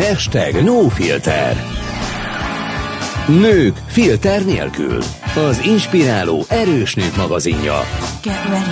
Hashtag filter. Nők filter nélkül Az inspiráló erős nők magazinja Get ready.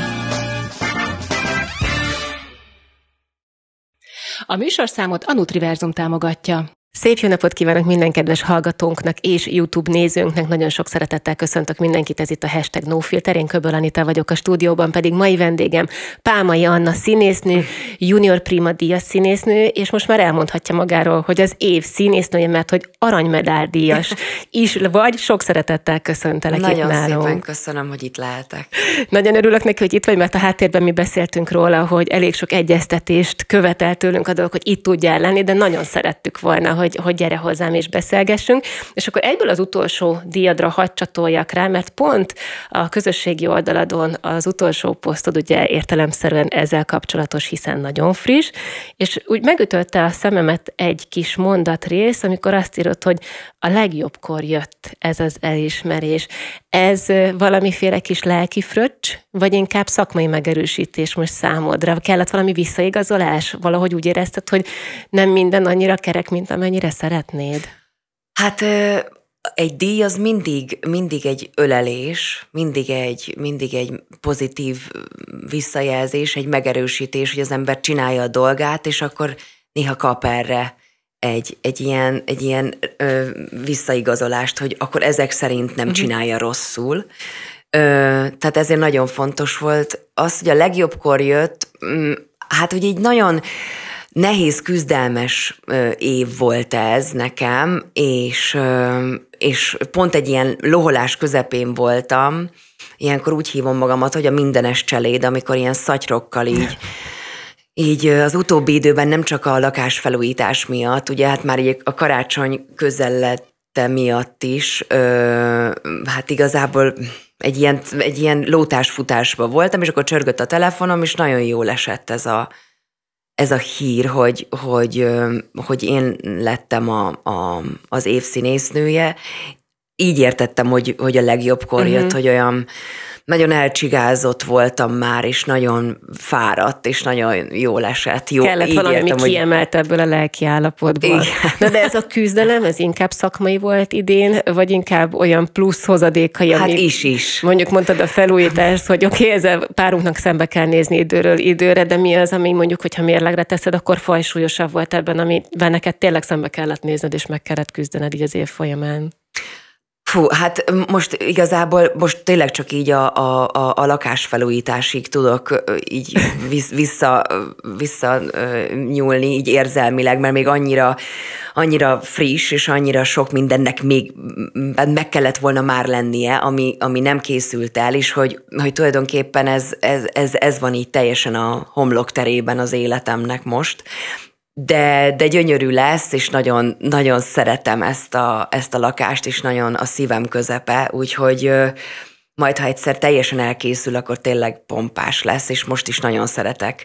A műsorszámot a Nutriverzum támogatja. Szép jó napot kívánok minden kedves hallgatónknak és YouTube nézőnknek. Nagyon sok szeretettel köszöntök mindenkit, ez itt a hashtag NoFilter. Én Köböl Anita vagyok a stúdióban, pedig mai vendégem Pálmai Anna színésznő, junior prima díjas színésznő, és most már elmondhatja magáról, hogy az év színésznője, mert hogy aranymedál díjas is vagy. Sok szeretettel köszöntelek Nagyon itt nálunk. szépen köszönöm, hogy itt lehetek. Nagyon örülök neki, hogy itt vagy, mert a háttérben mi beszéltünk róla, hogy elég sok egyeztetést követel tőlünk a dolog, hogy itt tudjál lenni, de nagyon szerettük volna, hogy, hogy gyere hozzám és beszélgessünk. És akkor egyből az utolsó díjadra hadd csatoljak rá, mert pont a közösségi oldaladon az utolsó posztod ugye értelemszerűen ezzel kapcsolatos, hiszen nagyon friss, és úgy megütötte a szememet egy kis mondatrész, amikor azt írott, hogy a legjobbkor jött ez az elismerés. Ez valamiféle kis lelki fröccs, vagy inkább szakmai megerősítés most számodra? Kellett valami visszaigazolás? Valahogy úgy érezted, hogy nem minden annyira kerek, mint amennyire szeretnéd? Hát egy díj az mindig, mindig egy ölelés, mindig egy, mindig egy pozitív visszajelzés, egy megerősítés, hogy az ember csinálja a dolgát, és akkor néha kap erre egy, egy ilyen, egy ilyen ö, visszaigazolást, hogy akkor ezek szerint nem mhm. csinálja rosszul. Ö, tehát ezért nagyon fontos volt az, hogy a kor jött, mm, hát hogy így nagyon nehéz, küzdelmes év volt ez nekem, és, és pont egy ilyen loholás közepén voltam. Ilyenkor úgy hívom magamat, hogy a mindenes cseléd, amikor ilyen szatyrokkal így így az utóbbi időben nem csak a lakásfelújítás miatt, ugye hát már így a karácsony közellette miatt is, ö, hát igazából egy ilyen, egy ilyen lótásfutásban voltam, és akkor csörgött a telefonom, és nagyon jól esett ez a, ez a hír, hogy, hogy, hogy én lettem a, a, az évszínésznője, így értettem, hogy, hogy a jött, uh-huh. hogy olyan nagyon elcsigázott voltam már, és nagyon fáradt, és nagyon jól esett. Jó, Kellett így valami értem, hogy... kiemelt ebből a lelki állapotból. Igen. Na de ez a küzdelem, ez inkább szakmai volt idén, vagy inkább olyan plusz hozadékai, hát is is. Mondjuk mondtad a felújítást, hogy oké, okay, ezzel párunknak szembe kell nézni időről időre, de mi az, ami mondjuk, hogyha mérlegre teszed, akkor fajsúlyosabb volt ebben, amiben neked tényleg szembe kellett nézned, és meg kellett küzdened így az év folyamán. Fú, hát most igazából most tényleg csak így a, a, a, a lakásfelújításig tudok így vissza, vissza nyúlni, így érzelmileg, mert még annyira, annyira friss, és annyira sok mindennek még meg kellett volna már lennie, ami, ami nem készült el, és hogy, hogy tulajdonképpen ez, ez, ez, ez van így teljesen a homlok terében az életemnek most de, de gyönyörű lesz, és nagyon, nagyon szeretem ezt a, ezt a lakást, és nagyon a szívem közepe, úgyhogy majd, ha egyszer teljesen elkészül, akkor tényleg pompás lesz, és most is nagyon szeretek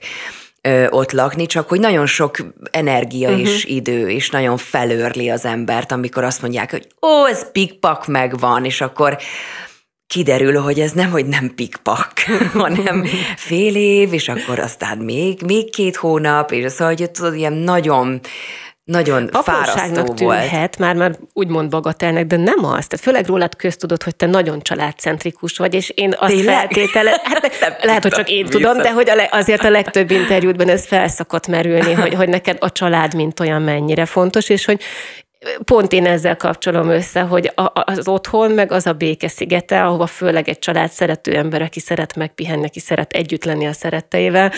ott lakni, csak hogy nagyon sok energia uh-huh. és idő, és nagyon felőrli az embert, amikor azt mondják, hogy ó, ez pikpak megvan, és akkor kiderül, hogy ez nem, hogy nem pikpak, hanem fél év, és akkor aztán még, még két hónap, és az, szóval, hogy tudod, ilyen nagyon nagyon fárasztó tűnhet, már, már úgymond bagatelnek, de nem az. Tehát főleg rólad köztudod, hogy te nagyon családcentrikus vagy, és én azt Tényleg? feltétele, hát nem lehet, hogy csak én tudom, de hogy a azért a legtöbb interjútban ez felszokott merülni, hogy, hogy neked a család mint olyan mennyire fontos, és hogy pont én ezzel kapcsolom össze, hogy az otthon, meg az a szigete, ahova főleg egy család szerető ember, aki szeret megpihenni, aki szeret együtt lenni a szeretteivel,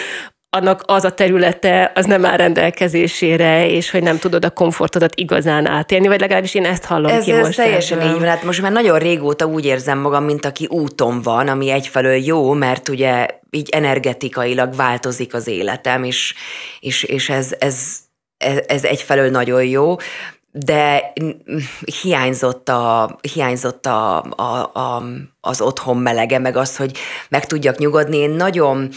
annak az a területe, az nem áll rendelkezésére, és hogy nem tudod a komfortodat igazán átélni, vagy legalábbis én ezt hallom ez, ki ez most. teljesen így van, hát most már nagyon régóta úgy érzem magam, mint aki úton van, ami egyfelől jó, mert ugye így energetikailag változik az életem, és, és, és ez, ez, ez, ez egyfelől nagyon jó, de hiányzott, a, hiányzott a, a, a, az otthon melege, meg az, hogy meg tudjak nyugodni. Én nagyon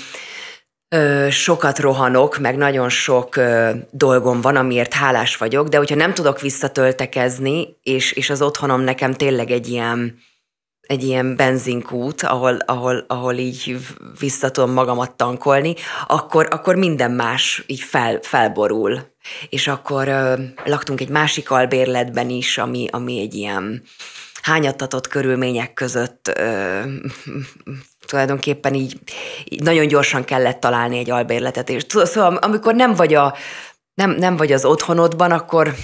ö, sokat rohanok, meg nagyon sok ö, dolgom van, amiért hálás vagyok, de hogyha nem tudok visszatöltekezni, és, és az otthonom nekem tényleg egy ilyen, egy ilyen benzinkút, ahol, ahol, ahol így vissza tudom magamat tankolni, akkor, akkor minden más így fel, felborul. És akkor ö, laktunk egy másik albérletben is, ami, ami egy ilyen hányattatott körülmények között ö, tulajdonképpen így, így nagyon gyorsan kellett találni egy albérletet. És szóval amikor nem vagy, a, nem, nem vagy az otthonodban, akkor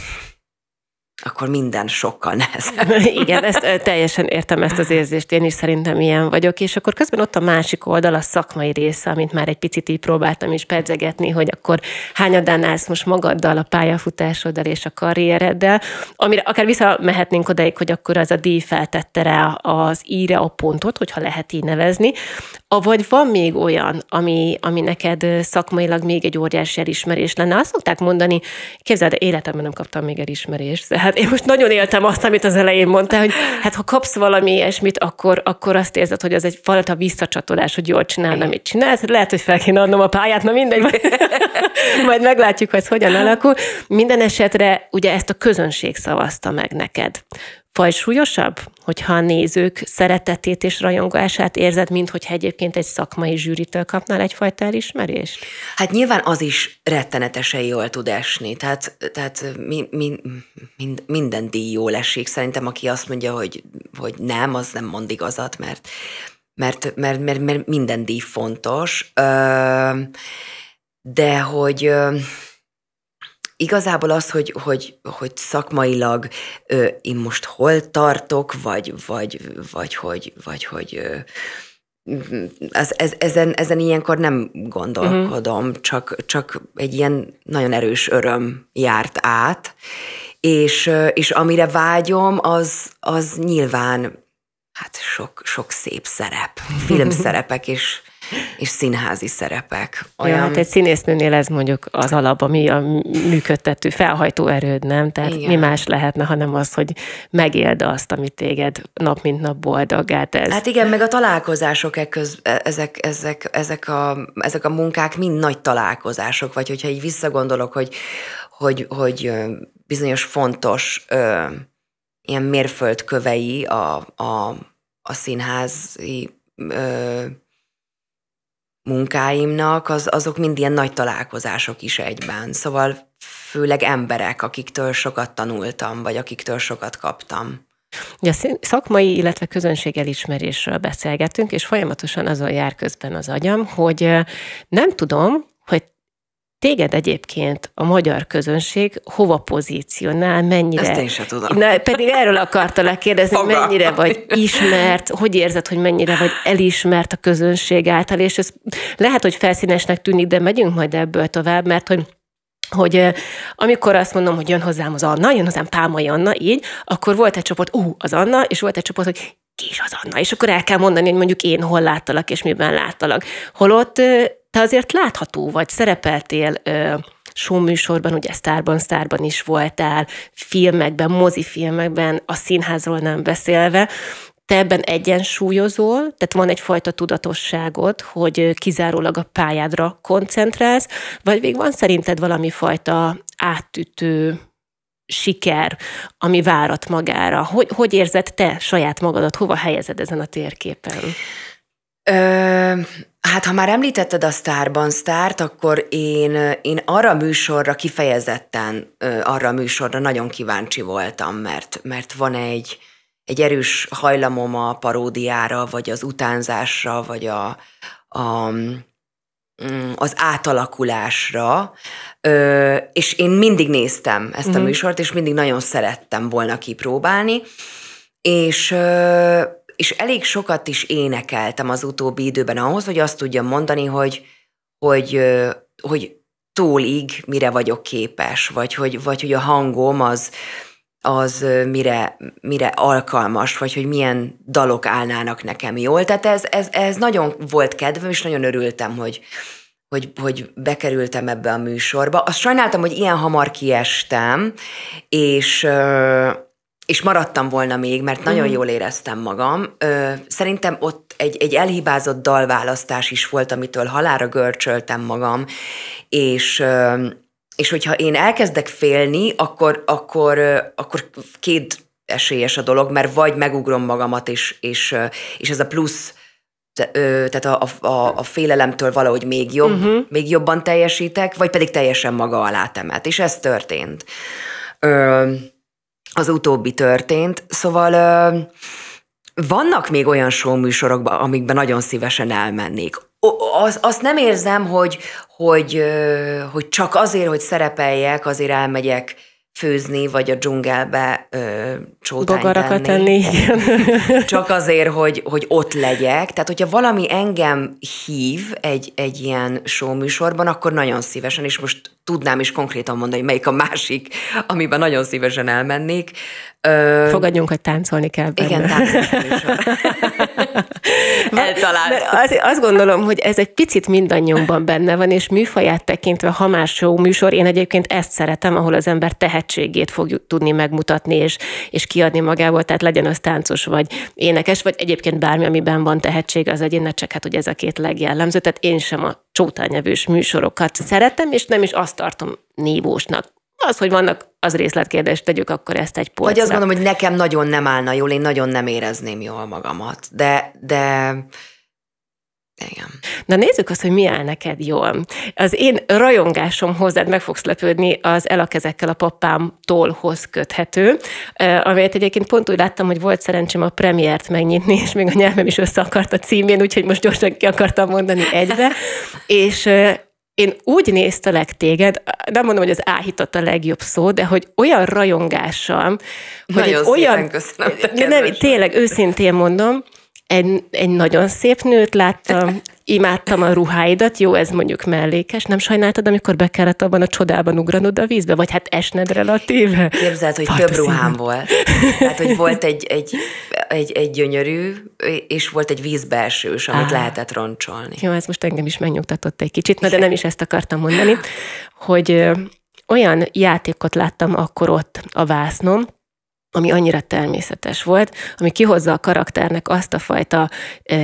akkor minden sokkal nehezebb. Igen, ezt teljesen értem ezt az érzést, én is szerintem ilyen vagyok, és akkor közben ott a másik oldal, a szakmai része, amit már egy picit így próbáltam is pedzegetni, hogy akkor hányadán állsz most magaddal, a pályafutásoddal és a karriereddel, amire akár visszamehetnénk odaig, hogy akkor az a díj feltette rá az íre a pontot, hogyha lehet így nevezni, Avagy van még olyan, ami, ami neked szakmailag még egy óriási elismerés lenne. Azt szokták mondani, képzeld, életemben nem kaptam még elismerést. Hát én most nagyon éltem azt, amit az elején mondtál, hogy hát ha kapsz valami ilyesmit, akkor, akkor azt érzed, hogy az egy fajta visszacsatolás, hogy jól csinálnám, amit csinálsz. Lehet, hogy fel kéne adnom a pályát, na mindegy. Majd, majd meglátjuk, hogy ez hogyan alakul. Minden esetre ugye ezt a közönség szavazta meg neked faj súlyosabb, hogyha a nézők szeretetét és rajongását érzed, mint hogyha egyébként egy szakmai zsűritől kapnál egyfajta elismerést? Hát nyilván az is rettenetesen jól tud esni, tehát, tehát mi, mi, mind, minden díj jól esik. Szerintem aki azt mondja, hogy, hogy nem, az nem mond igazat, mert, mert, mert, mert, mert minden díj fontos. De hogy igazából az, hogy, hogy, hogy szakmailag ö, én most hol tartok, vagy, vagy, vagy hogy, vagy, hogy ö, ez, ez, ezen, ezen ilyenkor nem gondolkodom, uh-huh. csak, csak egy ilyen nagyon erős öröm járt át, és, és amire vágyom, az, az nyilván hát sok, sok szép szerep, filmszerepek is és színházi szerepek. Olyan... Ja, hát egy színésznőnél ez mondjuk az alap, ami a működtető felhajtó erőd, nem? Tehát Igen. mi más lehetne, hanem az, hogy megélde azt, amit téged nap mint nap boldoggá tesz. Hát igen, meg a találkozások e köz, e, ezek, ezek, ezek, a, ezek a munkák mind nagy találkozások, vagy hogyha így visszagondolok, hogy, hogy, hogy bizonyos fontos ö, ilyen mérföldkövei a, a, a színházi ö, munkáimnak, az, azok mind ilyen nagy találkozások is egyben. Szóval főleg emberek, akiktől sokat tanultam, vagy akiktől sokat kaptam. Ugye a szakmai, illetve közönség elismerésről beszélgetünk, és folyamatosan azon jár közben az agyam, hogy nem tudom, Téged egyébként a magyar közönség hova pozícionál, mennyire... Ezt én sem tudom. Na, pedig erről akartalak kérdezni, Fogalma. mennyire vagy ismert, hogy érzed, hogy mennyire vagy elismert a közönség által, és ez lehet, hogy felszínesnek tűnik, de megyünk majd ebből tovább, mert hogy hogy amikor azt mondom, hogy jön hozzám az Anna, jön hozzám Pálmai Anna, így, akkor volt egy csoport, ú, az Anna, és volt egy csoport, hogy ki is az Anna, és akkor el kell mondani, hogy mondjuk én hol láttalak, és miben láttalak. Holott te azért látható vagy, szerepeltél ö, műsorban, ugye sztárban, sztárban is voltál, filmekben, mozifilmekben, a színházról nem beszélve, te ebben egyensúlyozol, tehát van egyfajta tudatosságod, hogy kizárólag a pályádra koncentrálsz, vagy még van szerinted valami fajta átütő siker, ami várat magára? Hogy, hogy érzed te saját magadat? Hova helyezed ezen a térképen? Ö, hát ha már említetted a Starban Sztárt, akkor én, én arra műsorra kifejezetten, arra műsorra nagyon kíváncsi voltam, mert, mert van egy, egy erős hajlamom a paródiára, vagy az utánzásra, vagy a, a, mm, az átalakulásra, ö, és én mindig néztem ezt a uh-huh. műsort, és mindig nagyon szerettem volna kipróbálni, és ö, és elég sokat is énekeltem az utóbbi időben ahhoz, hogy azt tudjam mondani, hogy, hogy, hogy tólig mire vagyok képes, vagy hogy, vagy hogy a hangom az, az mire, mire alkalmas, vagy hogy milyen dalok állnának nekem jól. Tehát ez, ez, ez nagyon volt kedvem, és nagyon örültem, hogy, hogy, hogy bekerültem ebbe a műsorba. Azt sajnáltam, hogy ilyen hamar kiestem, és és maradtam volna még, mert nagyon mhm. jól éreztem magam. szerintem ott egy, egy elhibázott dalválasztás is volt, amitől halára görcsöltem magam, és és hogyha én elkezdek félni, akkor, akkor, akkor két esélyes a dolog, mert vagy megugrom magamat, és, és, és ez a plusz tehát a, a, a félelemtől valahogy még jobb, uh-huh. még jobban teljesítek, vagy pedig teljesen maga alá temet. És ez történt az utóbbi történt, szóval vannak még olyan show műsorokban, amikben nagyon szívesen elmennék. Az, azt nem érzem, hogy, hogy, hogy csak azért, hogy szerepeljek, azért elmegyek főzni, vagy a dzsungelbe ö, csótány Bogarakat tenni. tenni Csak azért, hogy, hogy ott legyek. Tehát, hogyha valami engem hív egy, egy ilyen show műsorban, akkor nagyon szívesen, és most tudnám is konkrétan mondani, melyik a másik, amiben nagyon szívesen elmennék. Ö, Fogadjunk, hogy táncolni kell benne. Igen, táncolni Eltalált. Mert az, azt gondolom, hogy ez egy picit mindannyiunkban benne van, és műfaját tekintve, ha más show műsor, én egyébként ezt szeretem, ahol az ember tehetségét fogjuk tudni megmutatni, és, és kiadni magából, tehát legyen az táncos, vagy énekes, vagy egyébként bármi, amiben van tehetség az egyének, csak hát hogy ez a két legjellemző, tehát én sem a csótányevős műsorokat szeretem, és nem is azt tartom nívósnak. Az, hogy vannak az részletkérdés, tegyük akkor ezt egy polcra. Vagy azt gondolom, hogy nekem nagyon nem állna jól, én nagyon nem érezném jól magamat, de, de igen. Na nézzük azt, hogy mi áll neked jól. Az én rajongásom hozzád meg fogsz lepődni az elakezekkel a papámtól hoz köthető, amelyet egyébként pont úgy láttam, hogy volt szerencsém a premiért megnyitni, és még a nyelvem is össze akart a címén, úgyhogy most gyorsan ki akartam mondani egybe. és én úgy néztelek téged, nem mondom, hogy az áhított a legjobb szó, de hogy olyan rajongással, hogy Nagyon olyan, köszönöm, nem, tényleg őszintén mondom, egy, egy nagyon szép nőt láttam, imádtam a ruháidat, jó, ez mondjuk mellékes, nem sajnáltad, amikor be kellett abban a csodában ugranod a vízbe, vagy hát esned relatíve? Képzeld, hogy Fajta több színe. ruhám volt. Hát hogy volt egy, egy, egy, egy gyönyörű, és volt egy vízbelsős, amit Á. lehetett roncsolni. Jó, ez most engem is megnyugtatott egy kicsit, na de nem is ezt akartam mondani, hogy olyan játékot láttam akkor ott a vásznom, ami annyira természetes volt, ami kihozza a karakternek azt a fajta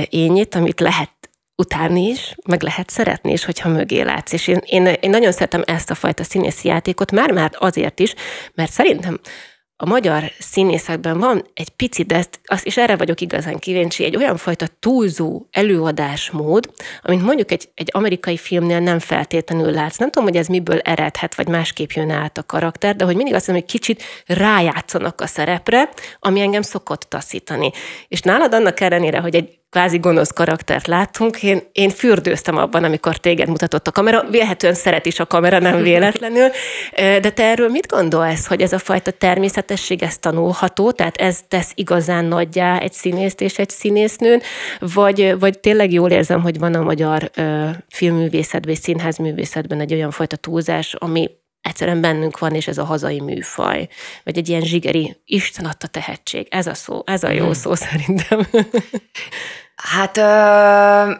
ényit, amit lehet utálni is, meg lehet szeretni is, hogyha mögé látsz. És én, én, én nagyon szeretem ezt a fajta színészi játékot, már-már azért is, mert szerintem a magyar színészetben van egy pici, de ezt, azt is erre vagyok igazán kíváncsi, egy olyan fajta túlzó előadásmód, amit mondjuk egy, egy amerikai filmnél nem feltétlenül látsz. Nem tudom, hogy ez miből eredhet, vagy másképp jön át a karakter, de hogy mindig azt mondom, hogy kicsit rájátszanak a szerepre, ami engem szokott taszítani. És nálad annak ellenére, hogy egy kvázi gonosz karaktert láttunk. Én, én fürdőztem abban, amikor téged mutatott a kamera. Vélhetően szeret is a kamera, nem véletlenül. De te erről mit gondolsz, hogy ez a fajta természetesség, ez tanulható? Tehát ez tesz igazán nagyjá egy színészt és egy színésznőn? Vagy, vagy tényleg jól érzem, hogy van a magyar filmművészetben színházművészetben egy olyan fajta túlzás, ami egyszerűen bennünk van, és ez a hazai műfaj. Vagy egy ilyen zsigeri, Isten adta tehetség, ez a szó, ez a jó szó szerintem. Hát ö,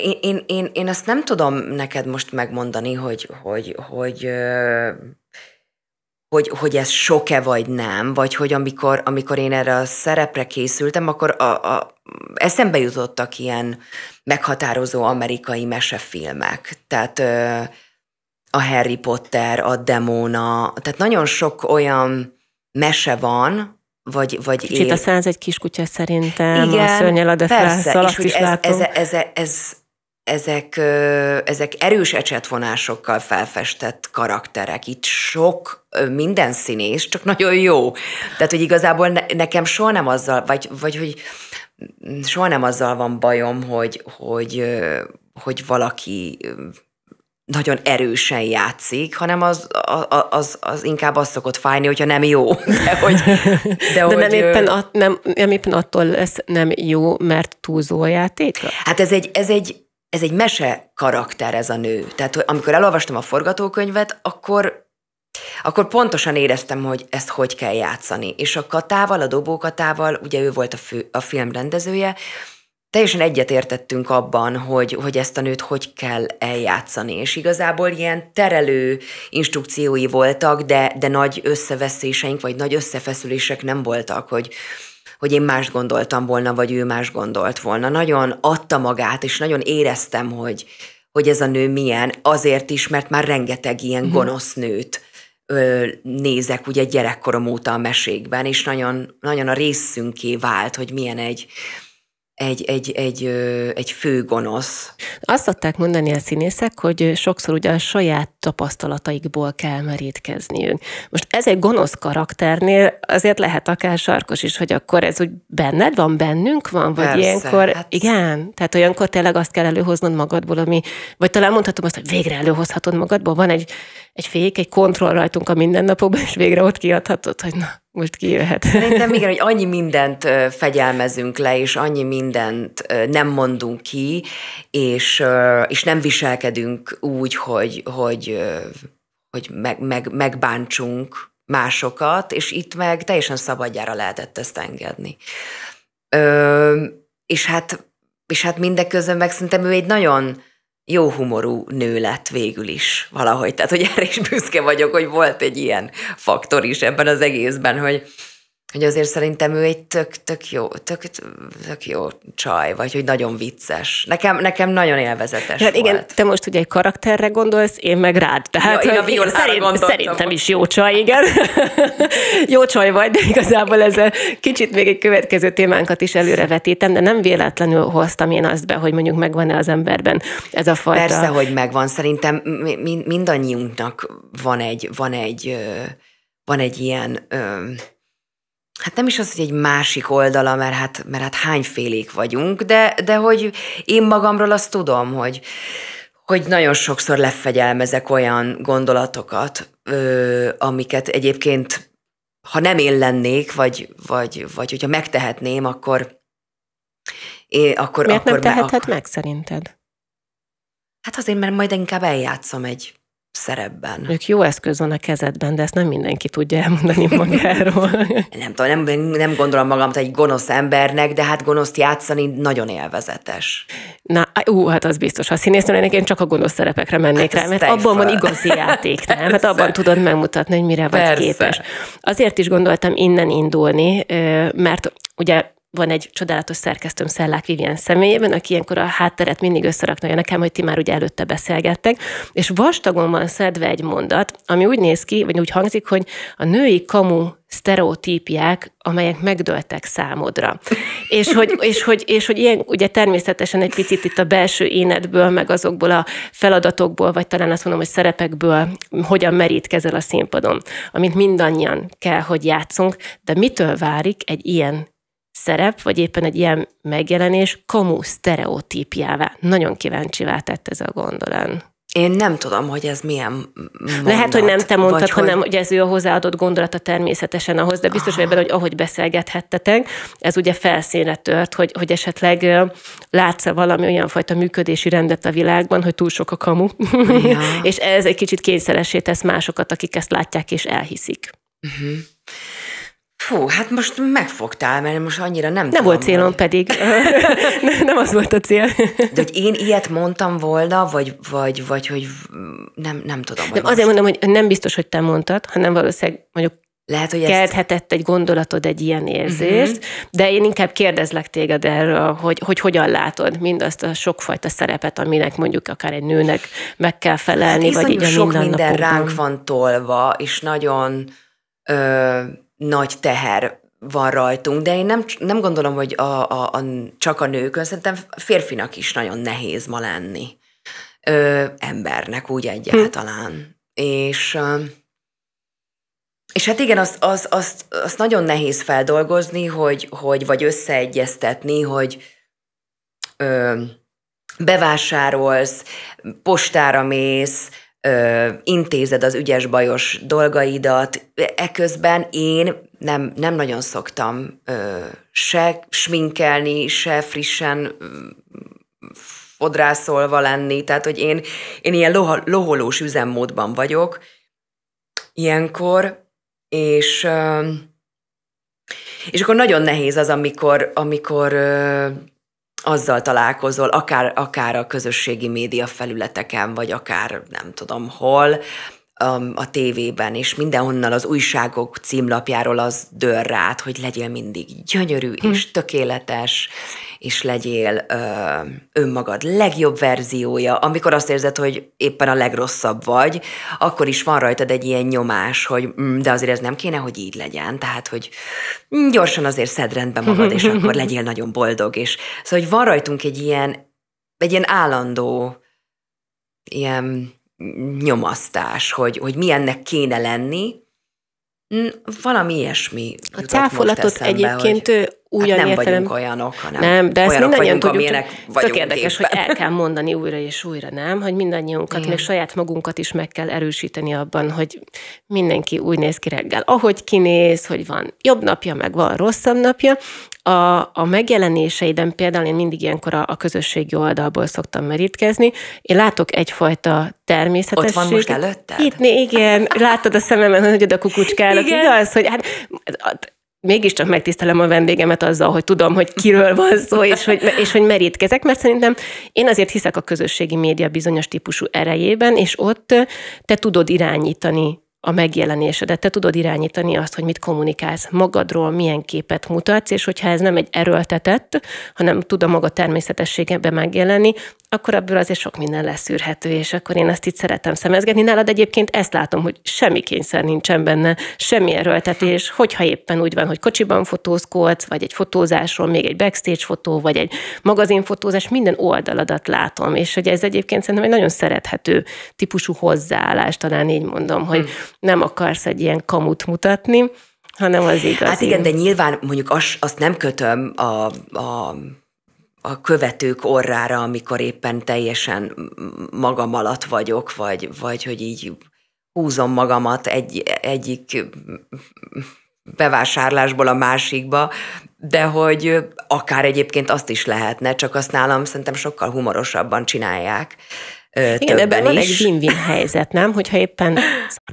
én, én, én, én azt nem tudom neked most megmondani, hogy, hogy, hogy ö, hogy, hogy ez sok-e vagy nem, vagy hogy amikor, amikor én erre a szerepre készültem, akkor a, a, eszembe jutottak ilyen meghatározó amerikai mesefilmek. Tehát ö, a Harry Potter, a Demona, tehát nagyon sok olyan mese van, vagy, vagy Kicsit él. a száz egy kiskutya szerintem, Igen, a szörnyelade persze, és hogy ez, ez, ez, ez, ez, ezek, ezek erős ecsetvonásokkal felfestett karakterek. Itt sok minden színés, csak nagyon jó. Tehát, hogy igazából nekem soha nem azzal, vagy, vagy hogy soha nem azzal van bajom, hogy, hogy, hogy valaki nagyon erősen játszik, hanem az, az, az, az inkább az szokott fájni, hogyha nem jó. De, hogy, de, de hogy, nem, éppen at, nem, nem éppen attól lesz nem jó, mert túlzó a játék? Hát ez egy, ez egy, ez egy mese karakter ez a nő. Tehát hogy amikor elolvastam a forgatókönyvet, akkor, akkor pontosan éreztem, hogy ezt hogy kell játszani. És a Katával, a dobókatával, ugye ő volt a, fő, a film rendezője, teljesen egyetértettünk abban, hogy, hogy ezt a nőt hogy kell eljátszani, és igazából ilyen terelő instrukciói voltak, de, de nagy összeveszéseink, vagy nagy összefeszülések nem voltak, hogy, hogy én más gondoltam volna, vagy ő más gondolt volna. Nagyon adta magát, és nagyon éreztem, hogy, hogy ez a nő milyen, azért is, mert már rengeteg ilyen mhm. gonosz nőt ö, nézek ugye gyerekkorom óta a mesékben, és nagyon, nagyon a részünké vált, hogy milyen egy, egy, egy, egy, egy gonosz. Azt szokták mondani a színészek, hogy sokszor ugye a saját tapasztalataikból kell merítkezniük. Most ez egy gonosz karakternél azért lehet akár sarkos is, hogy akkor ez úgy benned van, bennünk van, vagy Persze, ilyenkor, hát... igen, tehát olyankor tényleg azt kell előhoznod magadból, ami, vagy talán mondhatom azt, hogy végre előhozhatod magadból, van egy, egy fék, egy kontroll rajtunk a mindennapokban, és végre ott kiadhatod, hogy na, most kijöhet. Szerintem igen, hogy annyi mindent fegyelmezünk le, és annyi mindent nem mondunk ki, és, és nem viselkedünk úgy, hogy, hogy, hogy meg, meg, megbántsunk másokat, és itt meg teljesen szabadjára lehetett ezt engedni. Ö, és hát és hát mindeközben meg szerintem ő egy nagyon jó humorú nő lett végül is valahogy. Tehát, hogy erre is büszke vagyok, hogy volt egy ilyen faktor is ebben az egészben, hogy, hogy azért szerintem ő egy tök, tök jó, tök, tök jó csaj, vagy hogy nagyon vicces. Nekem, nekem nagyon élvezetes hát igen, te most ugye egy karakterre gondolsz, én meg rád. Tehát, ja, én a én szerint, szerintem is jó csaj, igen. jó csaj vagy, de igazából ez a kicsit még egy következő témánkat is előrevetítem, de nem véletlenül hoztam én azt be, hogy mondjuk megvan-e az emberben ez a fajta. Persze, hogy megvan. Szerintem mindannyiunknak van egy, van egy, van egy ilyen hát nem is az, hogy egy másik oldala, mert hát, mert hát hányfélék vagyunk, de, de hogy én magamról azt tudom, hogy, hogy nagyon sokszor lefegyelmezek olyan gondolatokat, ö, amiket egyébként, ha nem én lennék, vagy, vagy, vagy hogyha megtehetném, akkor... Én, akkor Miért akkor nem teheted me, akkor... meg szerinted? Hát azért, mert majd inkább eljátszom egy szerepben. Ők jó eszköz van a kezedben, de ezt nem mindenki tudja elmondani magáról. nem tudom, nem, nem gondolom magam egy gonosz embernek, de hát gonoszt játszani nagyon élvezetes. Na, ú, hát az biztos. Ha színésznőnek én csak a gonosz szerepekre mennék hát rá, mert abban van igazi játék, nem? Hát abban tudod megmutatni, hogy mire Persze. vagy képes. Azért is gondoltam innen indulni, mert ugye van egy csodálatos szerkesztőm Szellák Vivien személyében, aki ilyenkor a hátteret mindig összeraknolja nekem, hogy ti már ugye előtte beszélgettek, és vastagon van szedve egy mondat, ami úgy néz ki, vagy úgy hangzik, hogy a női kamu sztereotípiák, amelyek megdöltek számodra. és hogy, és, hogy, és hogy ilyen, ugye természetesen egy picit itt a belső énedből, meg azokból a feladatokból, vagy talán azt mondom, hogy szerepekből hogyan merítkezel a színpadon, amit mindannyian kell, hogy játszunk, de mitől várik egy ilyen szerep, vagy éppen egy ilyen megjelenés kamu sztereotípjává. Nagyon kíváncsivá tett ez a gondolán. Én nem tudom, hogy ez milyen mondat, Lehet, hogy nem te mondtad, hanem hogy ez ő a hozzáadott gondolata természetesen ahhoz, de biztos vagy benne, hogy ahogy beszélgethettetek, ez ugye felszínre tört, hogy, hogy esetleg látsz valami olyan fajta működési rendet a világban, hogy túl sok a kamu, ja. és ez egy kicsit kényszeresé tesz másokat, akik ezt látják és elhiszik. Uh-huh. Fú, hát most megfogtál, mert most annyira nem Nem tudom, volt célom hogy... pedig. nem az volt a cél. De hogy én ilyet mondtam volna, vagy, vagy, vagy hogy nem, nem tudom. Nem, azért mondom, hogy nem biztos, hogy te mondtad, hanem valószínűleg mondjuk lehet, hogy kelthetett ezt... egy gondolatod, egy ilyen mhm. érzést, uh-huh. de én inkább kérdezlek téged erről, hogy, hogy hogyan látod mindazt a sokfajta szerepet, aminek mondjuk akár egy nőnek meg kell felelni, hát vagy így a sok minden ránk van tolva, és nagyon ö, nagy teher van rajtunk, de én nem, nem gondolom, hogy a, a, a, csak a nőkön, szerintem férfinak is nagyon nehéz ma lenni. Ö, embernek úgy egyáltalán. Hm. És és hát igen, azt, azt, azt, azt nagyon nehéz feldolgozni, hogy, hogy vagy összeegyeztetni, hogy ö, bevásárolsz, postára mész, ö, intézed az ügyes-bajos dolgaidat, eközben én nem, nem nagyon szoktam ö, se sminkelni, se frissen ö, fodrászolva lenni, tehát hogy én, én ilyen loha, loholós üzemmódban vagyok ilyenkor, és, ö, és akkor nagyon nehéz az, amikor, amikor ö, azzal találkozol, akár, akár a közösségi média felületeken, vagy akár nem tudom hol, um, a tévében, és mindenhonnan az újságok címlapjáról az dör rád, hogy legyél mindig gyönyörű hm. és tökéletes, és legyél ö, önmagad legjobb verziója, amikor azt érzed, hogy éppen a legrosszabb vagy, akkor is van rajtad egy ilyen nyomás, hogy mm, de azért ez nem kéne, hogy így legyen, tehát, hogy mm, gyorsan azért szed rendbe magad, és akkor legyél nagyon boldog, és szóval, hogy van rajtunk egy ilyen, egy ilyen állandó ilyen nyomasztás, hogy, hogy milyennek kéne lenni, valami ilyesmi. A cáfolatot eszembe, egyébként hogy ugyan hát nem értelem, vagyunk olyanok, hanem nem, de ezt mindannyian vagyunk, tudjuk, vagyunk érdekes, hogy el kell mondani újra és újra, nem? Hogy mindannyiunkat, még saját magunkat is meg kell erősíteni abban, hogy mindenki úgy néz ki reggel, ahogy kinéz, hogy van jobb napja, meg van rosszabb napja. A, a megjelenéseiden például én mindig ilyenkor a, a közösségi oldalból szoktam merítkezni. Én látok egyfajta természetességet. Ott van most előtted? Itt, igen, látod a szememben, hogy oda kukucskálok. Igen. Igaz, hogy hát mégiscsak megtisztelem a vendégemet azzal, hogy tudom, hogy kiről van szó, és hogy, és hogy merítkezek, mert szerintem én azért hiszek a közösségi média bizonyos típusú erejében, és ott te tudod irányítani a megjelenésedet. Te tudod irányítani azt, hogy mit kommunikálsz magadról, milyen képet mutatsz, és hogyha ez nem egy erőltetett, hanem tud a maga természetességebe megjelenni, akkor ebből azért sok minden leszűrhető, és akkor én ezt itt szeretem szemezgetni. Nálad egyébként ezt látom, hogy semmi kényszer nincsen benne, semmi erőltetés, hogyha éppen úgy van, hogy kocsiban fotózkodsz, vagy egy fotózásról, még egy backstage fotó, vagy egy magazinfotózás, minden oldaladat látom, és hogy ez egyébként szerintem egy nagyon szerethető típusú hozzáállás, talán így mondom, hogy hmm. nem akarsz egy ilyen kamut mutatni, hanem az igaz. Hát igen, de nyilván mondjuk azt, azt nem kötöm a, a a követők orrára, amikor éppen teljesen magam alatt vagyok, vagy, vagy hogy így húzom magamat egy, egyik bevásárlásból a másikba, de hogy akár egyébként azt is lehetne, csak azt nálam szerintem sokkal humorosabban csinálják. Igen, ebben ebben van egy win-win helyzet, nem? Hogyha éppen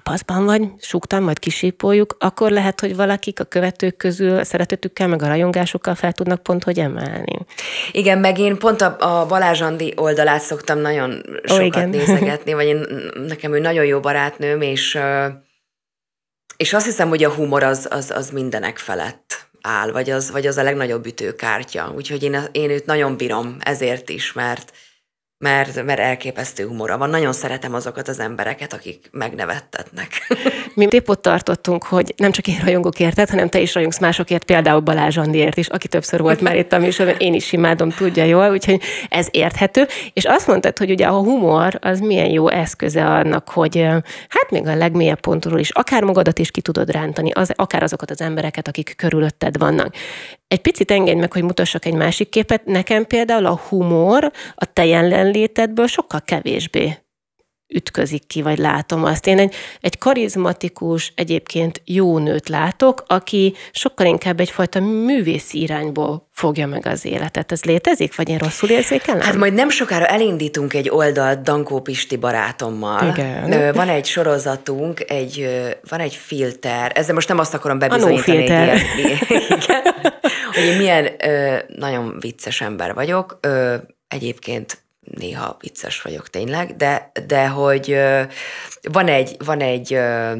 paszban vagy, súgtan, majd kisípoljuk, akkor lehet, hogy valakik a követők közül a szeretetükkel, meg a rajongásukkal fel tudnak pont hogy emelni. Igen, meg én pont a, a Balázs Andi oldalát szoktam nagyon sokat oh, igen. nézegetni, vagy én, mm, nekem ő nagyon jó barátnőm, és, és azt hiszem, hogy a humor az, az, az mindenek felett áll, vagy az, vagy az a legnagyobb ütőkártya. Úgyhogy én, én őt nagyon bírom ezért is, mert mert, mert elképesztő humora van. Nagyon szeretem azokat az embereket, akik megnevettetnek. Mi épp ott tartottunk, hogy nem csak én rajongok érted, hanem te is rajongsz másokért, például Balázs Andiért is, aki többször volt már itt a műsorban, én is imádom, tudja jól, úgyhogy ez érthető. És azt mondtad, hogy ugye a humor az milyen jó eszköze annak, hogy hát még a legmélyebb pontról is akár magadat is ki tudod rántani, az, akár azokat az embereket, akik körülötted vannak. Egy picit engedj meg, hogy mutassak egy másik képet. Nekem például a humor a te jelenlétedből sokkal kevésbé ütközik ki, vagy látom azt. Én egy, egy karizmatikus, egyébként jó nőt látok, aki sokkal inkább egyfajta művész irányból fogja meg az életet. Ez létezik, vagy én rosszul érzékelem? Hát majd nem sokára elindítunk egy oldalt Dankó Pisti barátommal. Igen. Van egy sorozatunk, egy, van egy filter, ezzel most nem azt akarom bebizonyítani. A no filter. Egy ilyen, igen hogy én milyen ö, nagyon vicces ember vagyok. Ö, egyébként néha vicces vagyok tényleg, de, de hogy ö, van egy, van egy ö,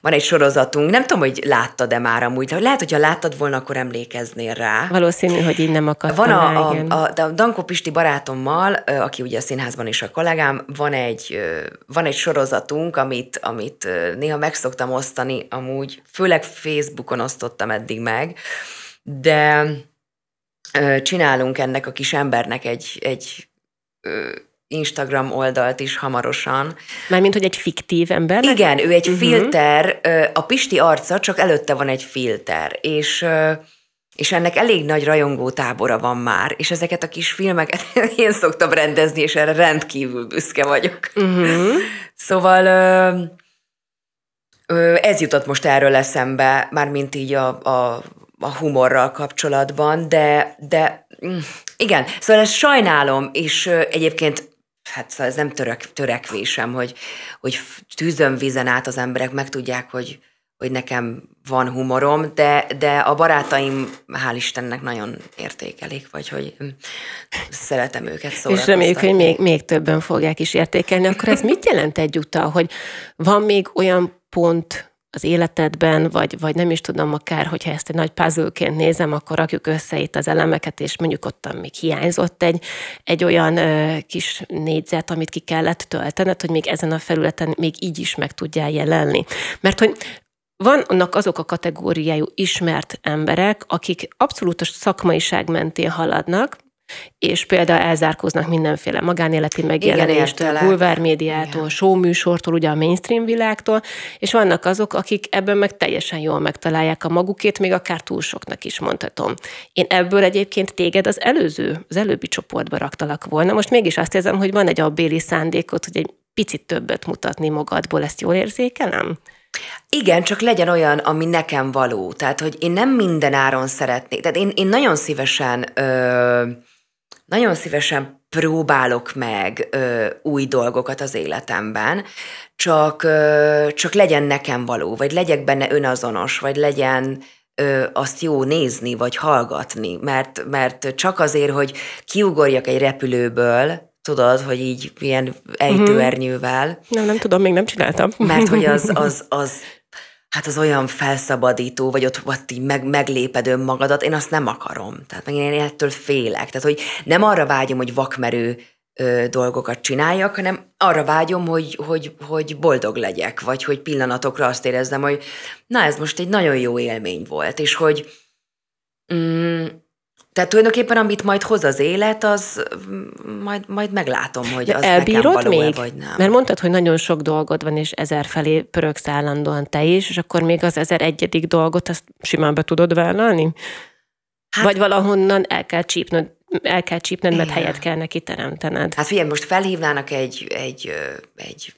van egy sorozatunk, nem tudom, hogy láttad-e már amúgy, de lehet, hogyha láttad volna, akkor emlékeznél rá. Valószínű, hogy így nem akartam. Van a, rá, a, a, a Danko Pisti barátommal, aki ugye a színházban is a kollégám, van egy, van egy sorozatunk, amit, amit néha meg szoktam osztani amúgy, főleg Facebookon osztottam eddig meg, de csinálunk ennek a kis embernek egy, egy Instagram oldalt is hamarosan. Mármint, hogy egy fiktív ember? Igen, ő egy uh-huh. filter, a Pisti arca, csak előtte van egy filter, és és ennek elég nagy rajongó tábora van már, és ezeket a kis filmeket én szoktam rendezni, és erre rendkívül büszke vagyok. Uh-huh. Szóval ö, ö, ez jutott most erről eszembe, mármint így a, a a humorral kapcsolatban, de, de mm, igen, szóval ezt sajnálom, és egyébként hát szóval ez nem török, törekvésem, hogy, hogy tűzön vízen át az emberek, meg tudják, hogy, hogy nekem van humorom, de, de a barátaim, hál' Istennek, nagyon értékelik, vagy hogy mm, szeretem őket szóra. És reméljük, hogy még, még többen fogják is értékelni. Akkor ez mit jelent egyúttal, hogy van még olyan pont az életedben, vagy, vagy nem is tudom, akár, hogyha ezt egy nagy puzzle nézem, akkor rakjuk össze itt az elemeket, és mondjuk ott még hiányzott egy, egy olyan ö, kis négyzet, amit ki kellett töltened, hogy még ezen a felületen még így is meg tudjál jelenni. Mert hogy vannak azok a kategóriájú ismert emberek, akik abszolút a szakmaiság mentén haladnak, és például elzárkóznak mindenféle magánéleti megjelenéstől, bulvármédiától, showműsortól, ugye a mainstream világtól, és vannak azok, akik ebben meg teljesen jól megtalálják a magukét, még akár túl soknak is mondhatom. Én ebből egyébként téged az előző, az előbbi csoportba raktalak volna. Most mégis azt érzem, hogy van egy abbéli szándékot, hogy egy picit többet mutatni magadból, ezt jól érzékelem? Igen, csak legyen olyan, ami nekem való. Tehát, hogy én nem minden áron szeretnék. Tehát én, én nagyon szívesen... Ö- nagyon szívesen próbálok meg ö, új dolgokat az életemben, csak, ö, csak legyen nekem való, vagy legyek benne önazonos, vagy legyen ö, azt jó nézni, vagy hallgatni, mert, mert csak azért, hogy kiugorjak egy repülőből, tudod, hogy így ilyen mhm. ejtőernyővel. Nem, nem tudom, még nem csináltam. Mert hogy az, az, az hát az olyan felszabadító, vagy ott, ott így meg, megléped önmagadat, én azt nem akarom. Tehát meg én ettől félek. Tehát, hogy nem arra vágyom, hogy vakmerő ö, dolgokat csináljak, hanem arra vágyom, hogy, hogy, hogy boldog legyek, vagy hogy pillanatokra azt érezzem, hogy na ez most egy nagyon jó élmény volt, és hogy mm, tehát tulajdonképpen amit majd hoz az élet, az mm, majd, majd meglátom, hogy De az elbírod nekem való-e, még? vagy nem. Mert mondtad, hogy nagyon sok dolgod van, és ezer felé pöröksz állandóan te is, és akkor még az ezer egyedik dolgot, azt simán be tudod vállalni? Hát, vagy valahonnan el kell csípnod, el kell csípned, mert helyet kell neki teremtened. Hát figyelj, most felhívnának egy, egy, egy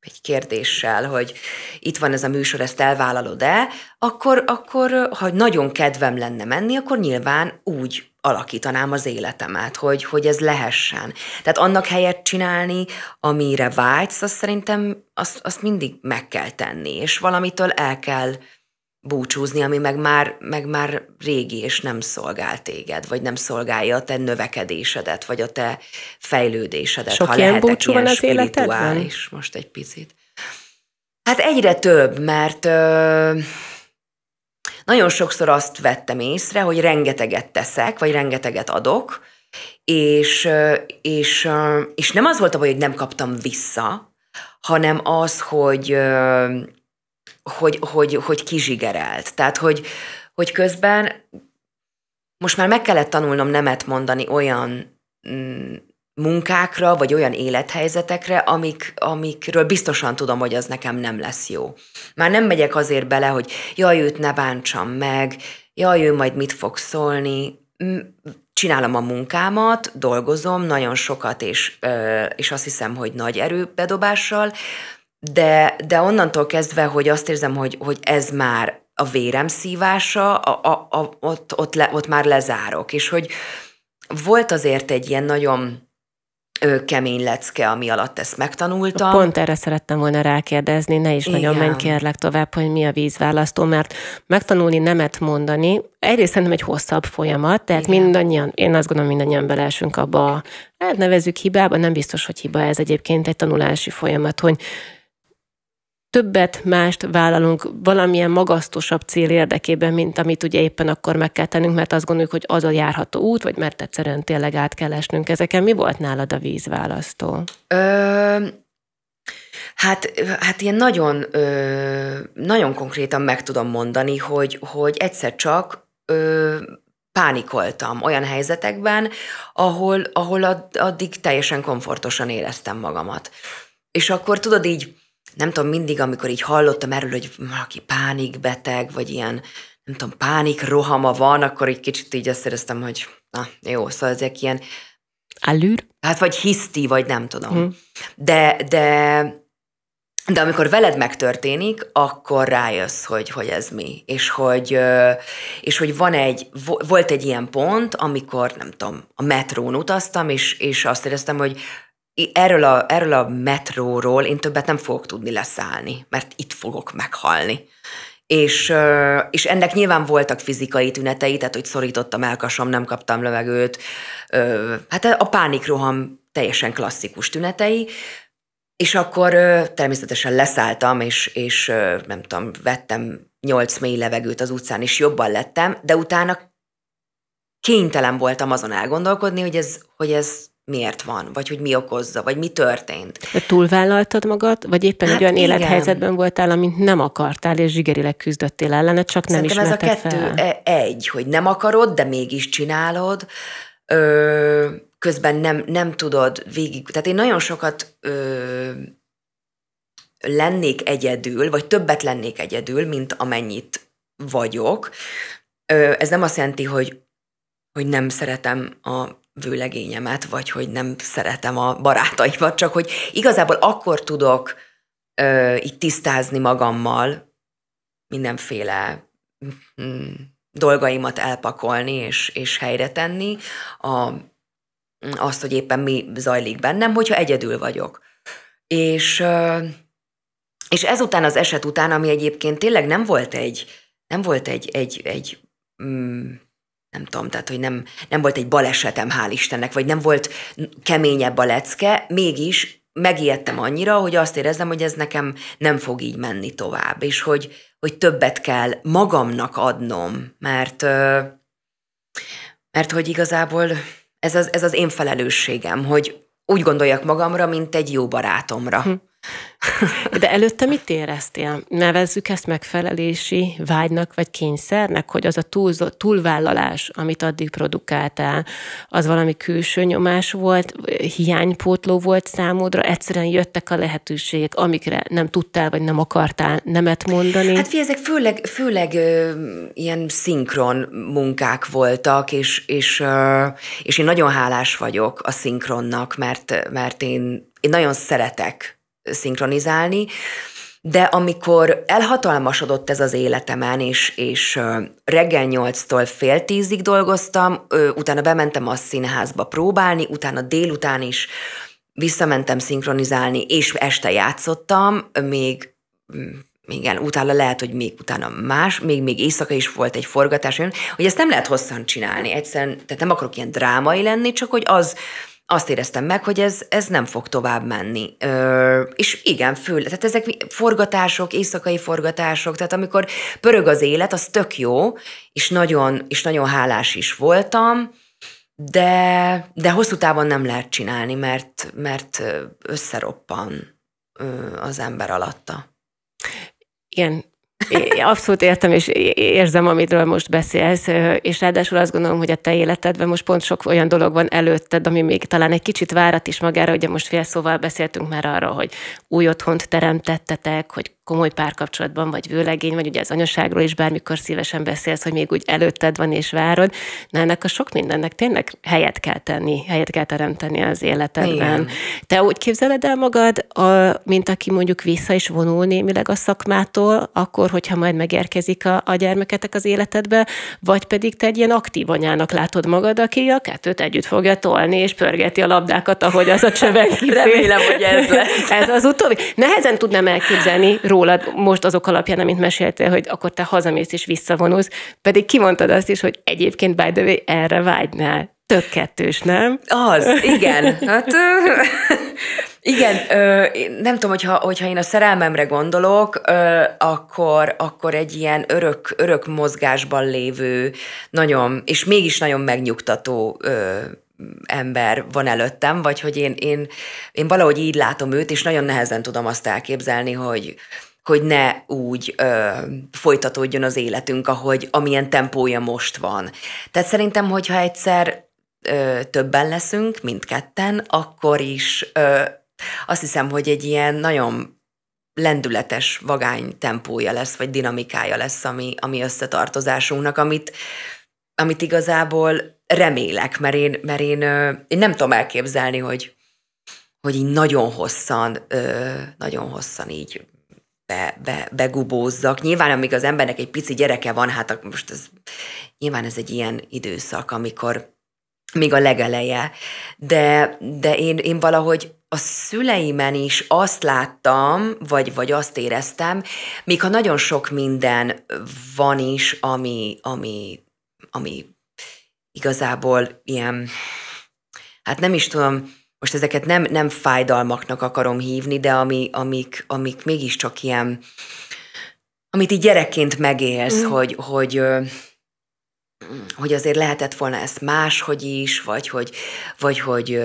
egy kérdéssel, hogy itt van ez a műsor, ezt elvállalod-e, akkor, akkor, ha nagyon kedvem lenne menni, akkor nyilván úgy alakítanám az életemet, hogy, hogy ez lehessen. Tehát annak helyet csinálni, amire vágysz, azt szerintem azt, azt mindig meg kell tenni, és valamitől el kell búcsúzni, ami meg már, meg már régi és nem szolgál téged, vagy nem szolgálja a te növekedésedet, vagy a te fejlődésedet. Sok ha ilyen búcsú ilyen van az életedben? most egy picit. Hát egyre több, mert ö, nagyon sokszor azt vettem észre, hogy rengeteget teszek, vagy rengeteget adok, és, és, és nem az volt a baj, hogy nem kaptam vissza, hanem az, hogy hogy, hogy, hogy kizsigerelt. Tehát, hogy, hogy közben most már meg kellett tanulnom nemet mondani olyan mm, munkákra, vagy olyan élethelyzetekre, amik, amikről biztosan tudom, hogy az nekem nem lesz jó. Már nem megyek azért bele, hogy jaj, őt ne bántsam meg, jaj, ő majd mit fog szólni. Csinálom a munkámat, dolgozom nagyon sokat, és, és azt hiszem, hogy nagy erőbedobással, de, de onnantól kezdve, hogy azt érzem, hogy, hogy ez már a vérem szívása, a, a, a, ott, ott, le, ott már lezárok. És hogy volt azért egy ilyen nagyon ő, kemény lecke, ami alatt ezt megtanultam. Pont erre szerettem volna rákérdezni, ne is Igen. nagyon menj kérlek tovább, hogy mi a vízválasztó, mert megtanulni nemet mondani, egyrészt szerintem egy hosszabb folyamat, tehát Igen. mindannyian, én azt gondolom, mindannyian belesünk abba, hát nevezük hibába, nem biztos, hogy hiba ez egyébként egy tanulási folyamat, hogy többet mást vállalunk valamilyen magasztosabb cél érdekében, mint amit ugye éppen akkor meg kell tennünk, mert azt gondoljuk, hogy az a járható út, vagy mert egyszerűen tényleg át kell esnünk ezeken. Mi volt nálad a vízválasztó? Ö, Hát, hát ilyen nagyon, ö, nagyon konkrétan meg tudom mondani, hogy, hogy egyszer csak ö, pánikoltam olyan helyzetekben, ahol, ahol addig teljesen komfortosan éreztem magamat. És akkor tudod így, nem tudom, mindig, amikor így hallottam erről, hogy valaki pánikbeteg, vagy ilyen, nem tudom, pánik rohama van, akkor egy kicsit így azt éreztem, hogy na jó, szóval ezek ilyen... Allür? Hát vagy hiszti, vagy nem tudom. Hmm. De, de, de amikor veled megtörténik, akkor rájössz, hogy, hogy ez mi. És hogy, és hogy van egy, volt egy ilyen pont, amikor, nem tudom, a metrón utaztam, és, és azt éreztem, hogy erről a, erről a metróról én többet nem fogok tudni leszállni, mert itt fogok meghalni. És, és ennek nyilván voltak fizikai tünetei, tehát hogy szorítottam elkasam, nem kaptam levegőt. Hát a pánikroham teljesen klasszikus tünetei, és akkor természetesen leszálltam, és, és nem tudom, vettem nyolc mély levegőt az utcán, és jobban lettem, de utána kénytelen voltam azon elgondolkodni, hogy ez, hogy ez miért van, vagy hogy mi okozza, vagy mi történt. Túlvállaltad magad, vagy éppen hát egy olyan igen. élethelyzetben voltál, amit nem akartál, és zsigerileg küzdöttél ellene, csak nem ismerted ez a kettő fel. E- egy, hogy nem akarod, de mégis csinálod, ö, közben nem, nem tudod végig, tehát én nagyon sokat ö, lennék egyedül, vagy többet lennék egyedül, mint amennyit vagyok. Ö, ez nem azt jelenti, hogy, hogy nem szeretem a vőlegényemet, vagy hogy nem szeretem a barátaimat, csak hogy igazából akkor tudok ö, így tisztázni magammal mindenféle mm, dolgaimat elpakolni és, és helyre tenni a, azt, hogy éppen mi zajlik bennem, hogyha egyedül vagyok. És, ö, és ezután az eset után, ami egyébként tényleg nem volt egy, nem volt egy, egy, egy mm, nem tudom, tehát hogy nem, nem volt egy balesetem, hál' Istennek, vagy nem volt keményebb a lecke, mégis megijedtem annyira, hogy azt éreztem, hogy ez nekem nem fog így menni tovább, és hogy, hogy többet kell magamnak adnom, mert, mert hogy igazából ez az, ez az én felelősségem, hogy úgy gondoljak magamra, mint egy jó barátomra. Hm. De előtte mit éreztél? Nevezzük ezt megfelelési vágynak vagy kényszernek, hogy az a túl, túlvállalás, amit addig produkáltál, az valami külső nyomás volt, hiánypótló volt számodra, egyszerűen jöttek a lehetőségek, amikre nem tudtál vagy nem akartál nemet mondani? Hát fi, ezek főleg, főleg ö, ilyen szinkron munkák voltak, és, és, ö, és én nagyon hálás vagyok a szinkronnak, mert, mert én, én nagyon szeretek szinkronizálni, de amikor elhatalmasodott ez az életemen, és, és reggel nyolctól fél tízig dolgoztam, utána bementem a színházba próbálni, utána délután is visszamentem szinkronizálni, és este játszottam, még igen, mm, utána lehet, hogy még utána más, még, még éjszaka is volt egy forgatás, hogy ezt nem lehet hosszan csinálni, egyszerűen, tehát nem akarok ilyen drámai lenni, csak hogy az azt éreztem meg, hogy ez, ez nem fog tovább menni. Ö, és igen, fő, tehát ezek forgatások, éjszakai forgatások, tehát amikor pörög az élet, az tök jó, és nagyon, és nagyon hálás is voltam, de, de hosszú távon nem lehet csinálni, mert, mert összeroppan az ember alatta. Igen, Abszolút értem, és érzem, amitről most beszélsz, és ráadásul azt gondolom, hogy a te életedben most pont sok olyan dolog van előtted, ami még talán egy kicsit várat is magára, ugye most fél szóval beszéltünk már arra, hogy új otthont teremtettetek, hogy komoly párkapcsolatban vagy vőlegény, vagy ugye az anyaságról is bármikor szívesen beszélsz, hogy még úgy előtted van és várod. Na ennek a sok mindennek tényleg helyet kell tenni, helyet kell teremteni az életedben. Igen. Te úgy képzeled el magad, a, mint aki mondjuk vissza is vonul némileg a szakmától, akkor, hogyha majd megérkezik a, a gyermeketek az életedbe, vagy pedig te egy ilyen aktív anyának látod magad, aki a kettőt együtt fogja tolni, és pörgeti a labdákat, ahogy az a csövek Remélem, hogy ez lesz. ez az utóbbi. Nehezen tudnám elképzelni róla rólad most azok alapján, amit meséltél, hogy akkor te hazamész és visszavonulsz, pedig kimondtad azt is, hogy egyébként by the way erre vágynál. Tök kettős, nem? Az, igen. Hát, igen, ö, nem tudom, hogyha, hogyha én a szerelmemre gondolok, ö, akkor, akkor egy ilyen örök, örök mozgásban lévő, nagyon, és mégis nagyon megnyugtató ö, ember van előttem, vagy hogy én, én, én valahogy így látom őt, és nagyon nehezen tudom azt elképzelni, hogy, hogy ne úgy ö, folytatódjon az életünk, ahogy amilyen tempója most van. Tehát szerintem, hogyha egyszer ö, többen leszünk, ketten, akkor is ö, azt hiszem, hogy egy ilyen nagyon lendületes, vagány tempója lesz, vagy dinamikája lesz a mi, a mi összetartozásunknak, amit, amit igazából remélek, mert én, mert én, én nem tudom elképzelni, hogy, hogy így nagyon hosszan, nagyon hosszan így be, be, begubózzak. Nyilván, amíg az embernek egy pici gyereke van, hát most ez, nyilván ez egy ilyen időszak, amikor még a legeleje. De, de én, én valahogy a szüleimen is azt láttam, vagy, vagy azt éreztem, még ha nagyon sok minden van is, ami, ami, ami igazából ilyen, hát nem is tudom, most ezeket nem, nem fájdalmaknak akarom hívni, de ami, amik, amik mégiscsak ilyen, amit így gyerekként megélsz, mm. hogy, hogy hogy azért lehetett volna ezt máshogy is, vagy hogy, vagy hogy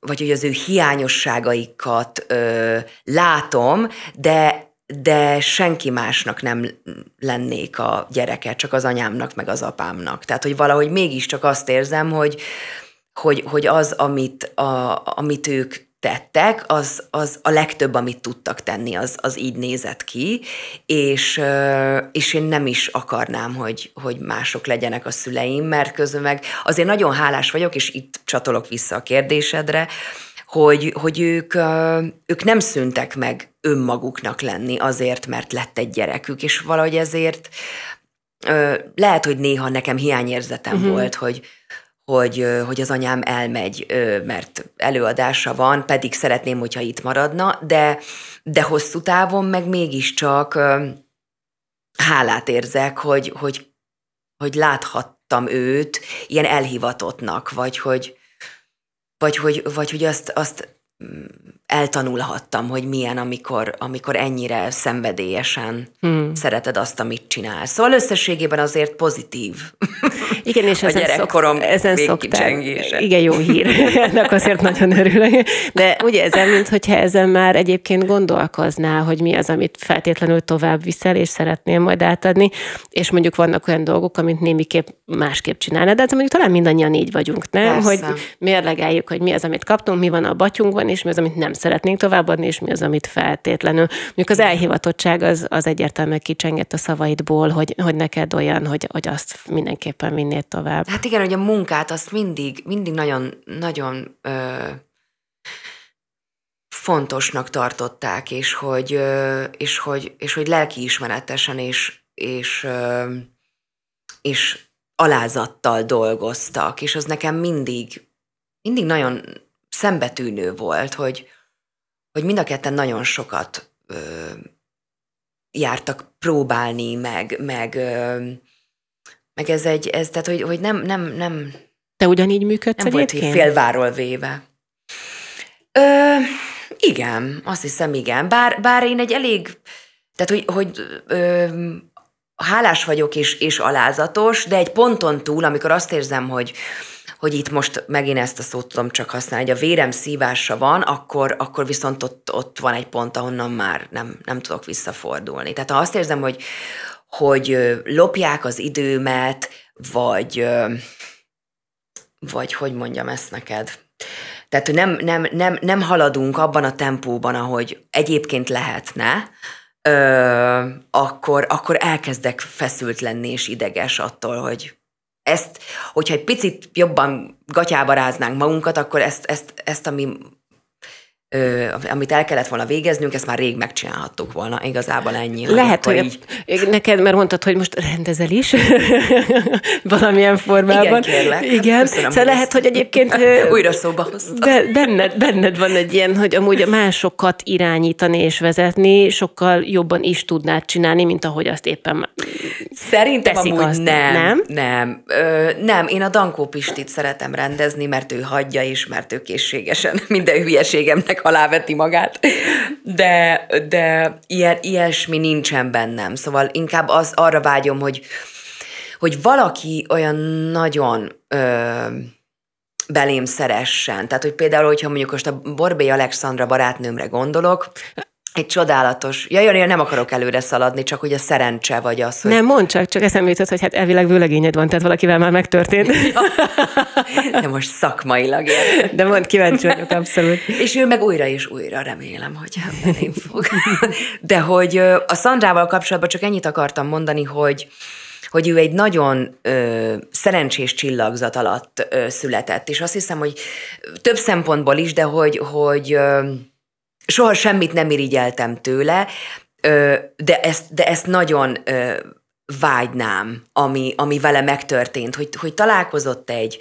vagy hogy az ő hiányosságaikat ö, látom, de de senki másnak nem lennék a gyereke, csak az anyámnak, meg az apámnak. Tehát, hogy valahogy mégiscsak azt érzem, hogy, hogy, hogy az, amit, a, amit ők tettek, az, az a legtöbb, amit tudtak tenni, az, az így nézett ki, és, és én nem is akarnám, hogy, hogy mások legyenek a szüleim, mert közben meg azért nagyon hálás vagyok, és itt csatolok vissza a kérdésedre, hogy, hogy ők, ők nem szűntek meg önmaguknak lenni azért, mert lett egy gyerekük, és valahogy ezért lehet, hogy néha nekem hiányérzetem uh-huh. volt, hogy hogy, hogy az anyám elmegy, mert előadása van, pedig szeretném, hogyha itt maradna, de, de hosszú távon meg mégiscsak hálát érzek, hogy, hogy, hogy láthattam őt ilyen elhivatottnak, vagy hogy, vagy hogy, vagy hogy azt, azt mm, eltanulhattam, hogy milyen, amikor, amikor ennyire szenvedélyesen hmm. szereted azt, amit csinálsz. Szóval összességében azért pozitív. Igen, és a ezen gyerekkorom ezen végkicsengése. Igen, jó hír. Ennek azért nagyon örülök. De ugye ezen, mintha ezen már egyébként gondolkoznál, hogy mi az, amit feltétlenül tovább viszel, és szeretnél majd átadni, és mondjuk vannak olyan dolgok, amit némiképp másképp csinálnád, de hát mondjuk talán mindannyian így vagyunk, nem? Persze. Hogy mérlegeljük, hogy mi az, amit kaptunk, mi van a batyunkban, és mi az, amit nem szeretnénk továbbadni, és mi az, amit feltétlenül. Mondjuk az elhivatottság az, az egyértelműen kicsengett a szavaidból, hogy, hogy neked olyan, hogy, hogy azt mindenképpen minél tovább. Hát igen, hogy a munkát azt mindig, mindig nagyon, nagyon ö, fontosnak tartották, és hogy, ö, és hogy, és hogy lelkiismeretesen és, és, ö, és alázattal dolgoztak, és az nekem mindig, mindig nagyon szembetűnő volt, hogy, hogy mind a ketten nagyon sokat ö, jártak próbálni, meg, meg, ö, meg ez egy, ez, tehát hogy, hogy nem, nem, nem. Te ugyanígy működsz Nem egyébként? volt félváról véve. Ö, igen, azt hiszem igen. Bár, bár én egy elég, tehát hogy, hogy ö, hálás vagyok és, és alázatos, de egy ponton túl, amikor azt érzem, hogy, hogy itt most megint ezt a szót tudom csak használni, hogy a vérem szívása van, akkor, akkor viszont ott, ott van egy pont, ahonnan már nem, nem tudok visszafordulni. Tehát ha azt érzem, hogy, hogy lopják az időmet, vagy, vagy hogy mondjam ezt neked, tehát, hogy nem, nem, nem, nem haladunk abban a tempóban, ahogy egyébként lehetne, ö, akkor, akkor elkezdek feszült lenni és ideges attól, hogy ezt, hogyha egy picit jobban gatyába ráznánk magunkat, akkor ezt, ezt, ezt ami ö, amit el kellett volna végeznünk, ezt már rég megcsinálhattuk volna. Igazából ennyi. Lehet, hogy így... neked, mert mondtad, hogy most rendezel is valamilyen formában. Igen, kérlek. Hát Igen. Hát köszönöm, szóval lehet, ezt. hogy egyébként... Újra szóba hoztad. Be, benned, benned van egy ilyen, hogy amúgy a másokat irányítani és vezetni sokkal jobban is tudnád csinálni, mint ahogy azt éppen Szerintem teszik amúgy azt, nem, nem. Nem. Ö, nem, én a Dankó Pistit szeretem rendezni, mert ő hagyja is, mert ő készségesen minden hülyeségemnek aláveti magát, de, de ilyen, ilyesmi nincsen bennem, szóval inkább az, arra vágyom, hogy, hogy valaki olyan nagyon ö, belém szeressen. Tehát, hogy például, hogyha mondjuk most a Borbély Alexandra barátnőmre gondolok, egy csodálatos. Ja, jön, én nem akarok előre szaladni, csak hogy a szerencse vagy az, hogy... Nem, mondd csak, csak eszembe jutott, hogy hát elvileg vőlegényed van, tehát valakivel már megtörtént. Ja. De most szakmailag ér. De mondd, kíváncsi vagyok, abszolút. és ő meg újra és újra remélem, hogy nem fog. De hogy a Szandrával kapcsolatban csak ennyit akartam mondani, hogy hogy ő egy nagyon ö, szerencsés csillagzat alatt ö, született, és azt hiszem, hogy több szempontból is, de hogy, hogy ö, soha semmit nem irigyeltem tőle, de ezt, de ezt nagyon vágynám, ami, ami vele megtörtént, hogy, hogy találkozott egy,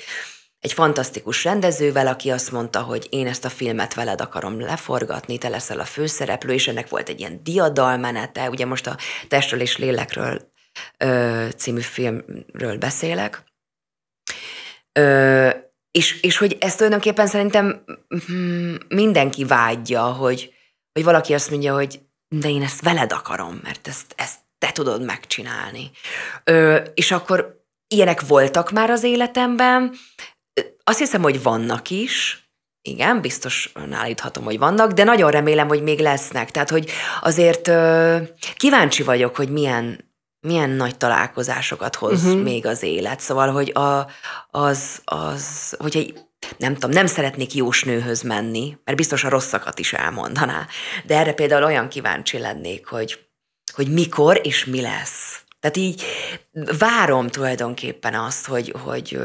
egy fantasztikus rendezővel, aki azt mondta, hogy én ezt a filmet veled akarom leforgatni, te leszel a főszereplő, és ennek volt egy ilyen diadalmenete, ugye most a Testről és Lélekről ö, című filmről beszélek. Ö, és, és hogy ezt tulajdonképpen szerintem mm-hmm, mindenki vágyja, hogy, hogy valaki azt mondja, hogy de én ezt veled akarom, mert ezt, ezt te tudod megcsinálni. Ö, és akkor ilyenek voltak már az életemben, azt hiszem, hogy vannak is, igen, biztos állíthatom, hogy vannak, de nagyon remélem, hogy még lesznek. Tehát, hogy azért ö, kíváncsi vagyok, hogy milyen milyen nagy találkozásokat hoz uh-huh. még az élet. Szóval, hogy a, az, az, hogy egy, nem tudom, nem szeretnék nőhöz menni, mert biztos a rosszakat is elmondaná. De erre például olyan kíváncsi lennék, hogy, hogy mikor és mi lesz. Tehát így várom tulajdonképpen azt, hogy, hogy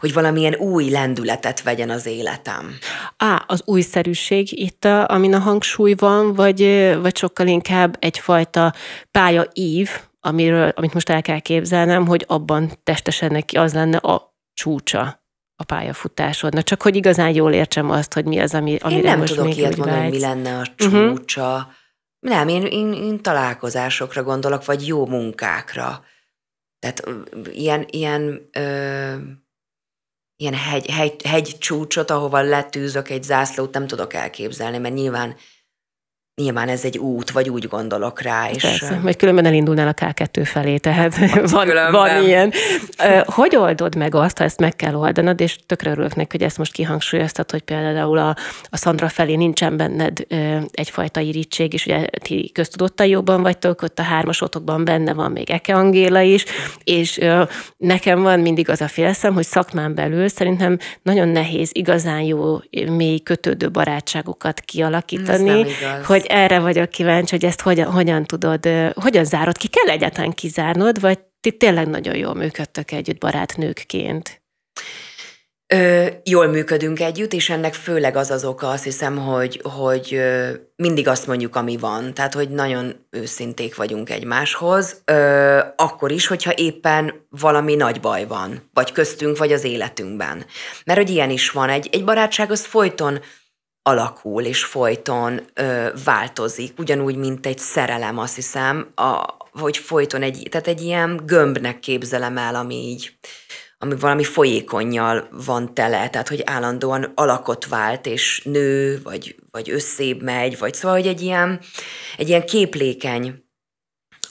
hogy valamilyen új lendületet vegyen az életem. Á, az újszerűség itt, a, amin a hangsúly van, vagy, vagy sokkal inkább egyfajta pálya ív, amiről, amit most el kell képzelnem, hogy abban testesen neki az lenne a csúcsa a pályafutásodnak. Csak hogy igazán jól értsem azt, hogy mi az, ami, amire Én nem most tudok még ilyet mondani, hogy mi lenne a mhm. csúcsa. Uh-huh. Nem, én, én, én találkozásokra gondolok, vagy jó munkákra. Tehát ilyen, ilyen ö, ilyen hegy, hegy, hegy csúcsot, ahova letűzök egy zászlót, nem tudok elképzelni, mert nyilván nyilván ez egy út, vagy úgy gondolok rá. És... Persze, vagy különben elindulnál a K2 felé, tehát van, van ilyen. Hogy oldod meg azt, ha ezt meg kell oldanod, és tökre örülök neki, hogy ezt most kihangsúlyoztat, hogy például a, a Szandra felé nincsen benned egyfajta irítség, és ugye ti köztudottan jobban vagytok, ott a hármasotokban benne van még Eke Angéla is, és nekem van mindig az a félszem, hogy szakmán belül szerintem nagyon nehéz igazán jó, mély kötődő barátságokat hm, kialakítani, hogy hogy erre vagyok kíváncsi, hogy ezt hogyan, hogyan tudod, hogyan zárod ki, kell egyáltalán kizárnod, vagy ti tényleg nagyon jól működtök együtt barátnőkként? Ö, jól működünk együtt, és ennek főleg az az oka, azt hiszem, hogy, hogy mindig azt mondjuk, ami van. Tehát, hogy nagyon őszinték vagyunk egymáshoz, ö, akkor is, hogyha éppen valami nagy baj van, vagy köztünk, vagy az életünkben. Mert hogy ilyen is van, egy, egy barátság az folyton alakul és folyton ö, változik, ugyanúgy, mint egy szerelem, azt hiszem, a, hogy folyton egy, tehát egy ilyen gömbnek képzelem el, ami így, ami valami folyékonyjal van tele, tehát hogy állandóan alakot vált, és nő, vagy, vagy összébb megy, vagy szóval, hogy egy ilyen, egy ilyen képlékeny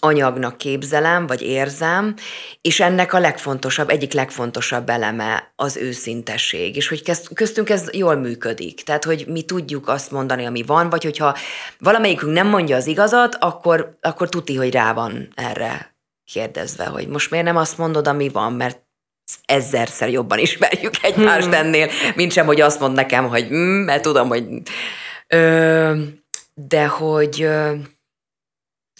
anyagnak képzelem, vagy érzem, és ennek a legfontosabb, egyik legfontosabb eleme az őszintesség, és hogy köztünk ez jól működik. Tehát, hogy mi tudjuk azt mondani, ami van, vagy hogyha valamelyikünk nem mondja az igazat, akkor, akkor tuti, hogy rá van erre kérdezve, hogy most miért nem azt mondod, ami van, mert ezzerszer jobban ismerjük egymást hmm. ennél, mint sem, hogy azt mond nekem, hogy mm, mert tudom, hogy... Ö, de hogy... Ö,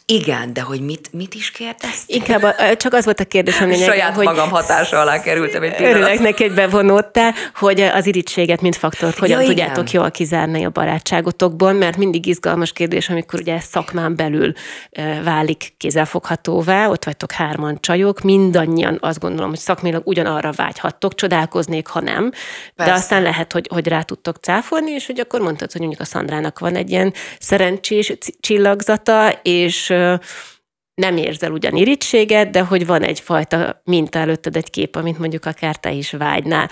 igen, de hogy mit, mit is kérdeztél? Inkább a, csak az volt a kérdés, hogy Saját hogy magam hatása alá kerültem egy pillanat. Örülök neki, hogy bevonódtál, hogy az irítséget, mint faktort hogyan ja, tudjátok jól kizárni a barátságotokból, mert mindig izgalmas kérdés, amikor ugye szakmán belül válik kézzelfoghatóvá, ott vagytok hárman csajok, mindannyian azt gondolom, hogy szakmilag ugyanarra vágyhattok, csodálkoznék, ha nem, Persze. de aztán lehet, hogy, hogy rá tudtok cáfolni, és hogy akkor mondtad, hogy mondjuk a Szandrának van egy ilyen szerencsés csillagzata, és nem érzel ugyan irítséget, de hogy van egyfajta minta előtted egy kép, amit mondjuk akár te is vágynál.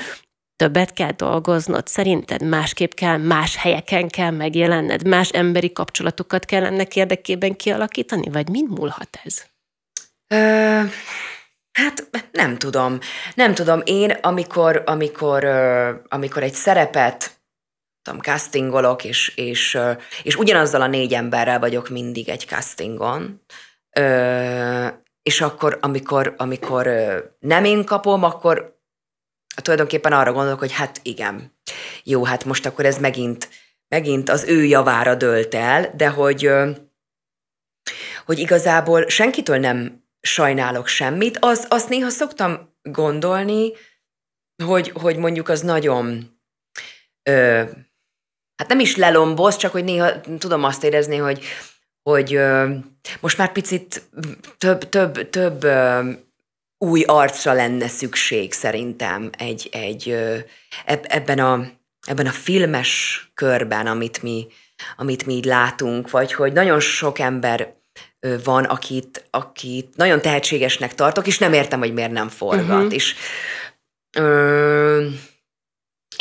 Többet kell dolgoznod, szerinted másképp kell, más helyeken kell megjelenned, más emberi kapcsolatokat kell ennek érdekében kialakítani, vagy mind múlhat ez? Ö, hát nem tudom. Nem tudom, én amikor, amikor, amikor egy szerepet tudom, castingolok, és, és, és ugyanazzal a négy emberrel vagyok mindig egy castingon, Ö, és akkor, amikor, amikor nem én kapom, akkor tulajdonképpen arra gondolok, hogy hát igen, jó, hát most akkor ez megint, megint az ő javára dölt el, de hogy, hogy igazából senkitől nem sajnálok semmit, az, azt néha szoktam gondolni, hogy, hogy mondjuk az nagyon ö, hát nem is lelomboz, csak hogy néha tudom azt érezni, hogy, hogy ö, most már picit több, több, több ö, új arcra lenne szükség szerintem egy, egy ö, ebben, a, ebben a filmes körben, amit mi, amit mi így látunk, vagy hogy nagyon sok ember van, akit, akit nagyon tehetségesnek tartok, és nem értem, hogy miért nem forgat. Uh-huh. És, ö,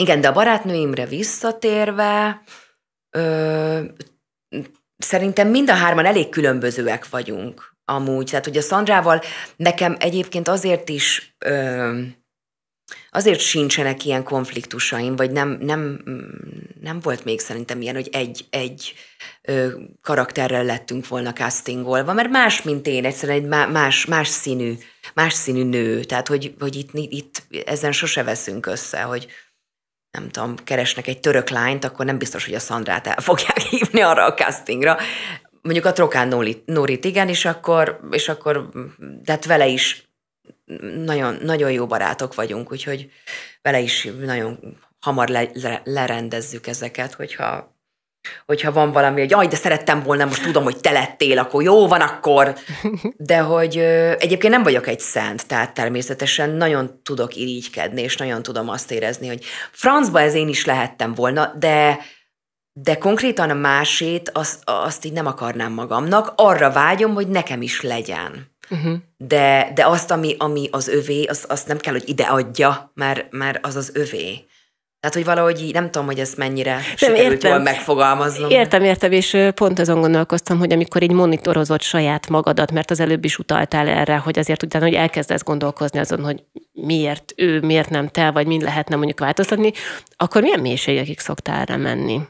igen, de a barátnőimre visszatérve, ö, szerintem mind a hárman elég különbözőek vagyunk amúgy. Tehát, hogy a Szandrával nekem egyébként azért is... Ö, azért sincsenek ilyen konfliktusaim, vagy nem, nem, nem volt még szerintem ilyen, hogy egy, egy ö, karakterrel lettünk volna castingolva, mert más, mint én, egyszerűen egy más, más színű, más színű nő, tehát hogy, hogy itt, itt ezen sose veszünk össze, hogy, nem tudom, keresnek egy török lányt, akkor nem biztos, hogy a Szandrát el fogják hívni arra a castingra. Mondjuk a Trokán Nórit, Nórit igen, és akkor, és akkor de vele is nagyon, nagyon jó barátok vagyunk, úgyhogy vele is nagyon hamar le, le, lerendezzük ezeket, hogyha hogyha van valami, hogy aj, de szerettem volna, most tudom, hogy te lettél, akkor jó van akkor. De hogy ö, egyébként nem vagyok egy szent, tehát természetesen nagyon tudok irigykedni, és nagyon tudom azt érezni, hogy francba ez én is lehettem volna, de de konkrétan a másét, azt, azt így nem akarnám magamnak, arra vágyom, hogy nekem is legyen. Uh-huh. De, de azt, ami, ami az övé, azt, azt nem kell, hogy ide adja, mert, mert az az övé. Tehát, hogy valahogy így, nem tudom, hogy ezt mennyire nem, sikerült értem. jól megfogalmaznom. Értem, értem, és pont azon gondolkoztam, hogy amikor így monitorozott saját magadat, mert az előbb is utaltál erre, hogy azért utána, hogy elkezdesz gondolkozni azon, hogy miért ő, miért nem te, vagy mind lehetne mondjuk változtatni, akkor milyen mélységekig szoktál erre menni?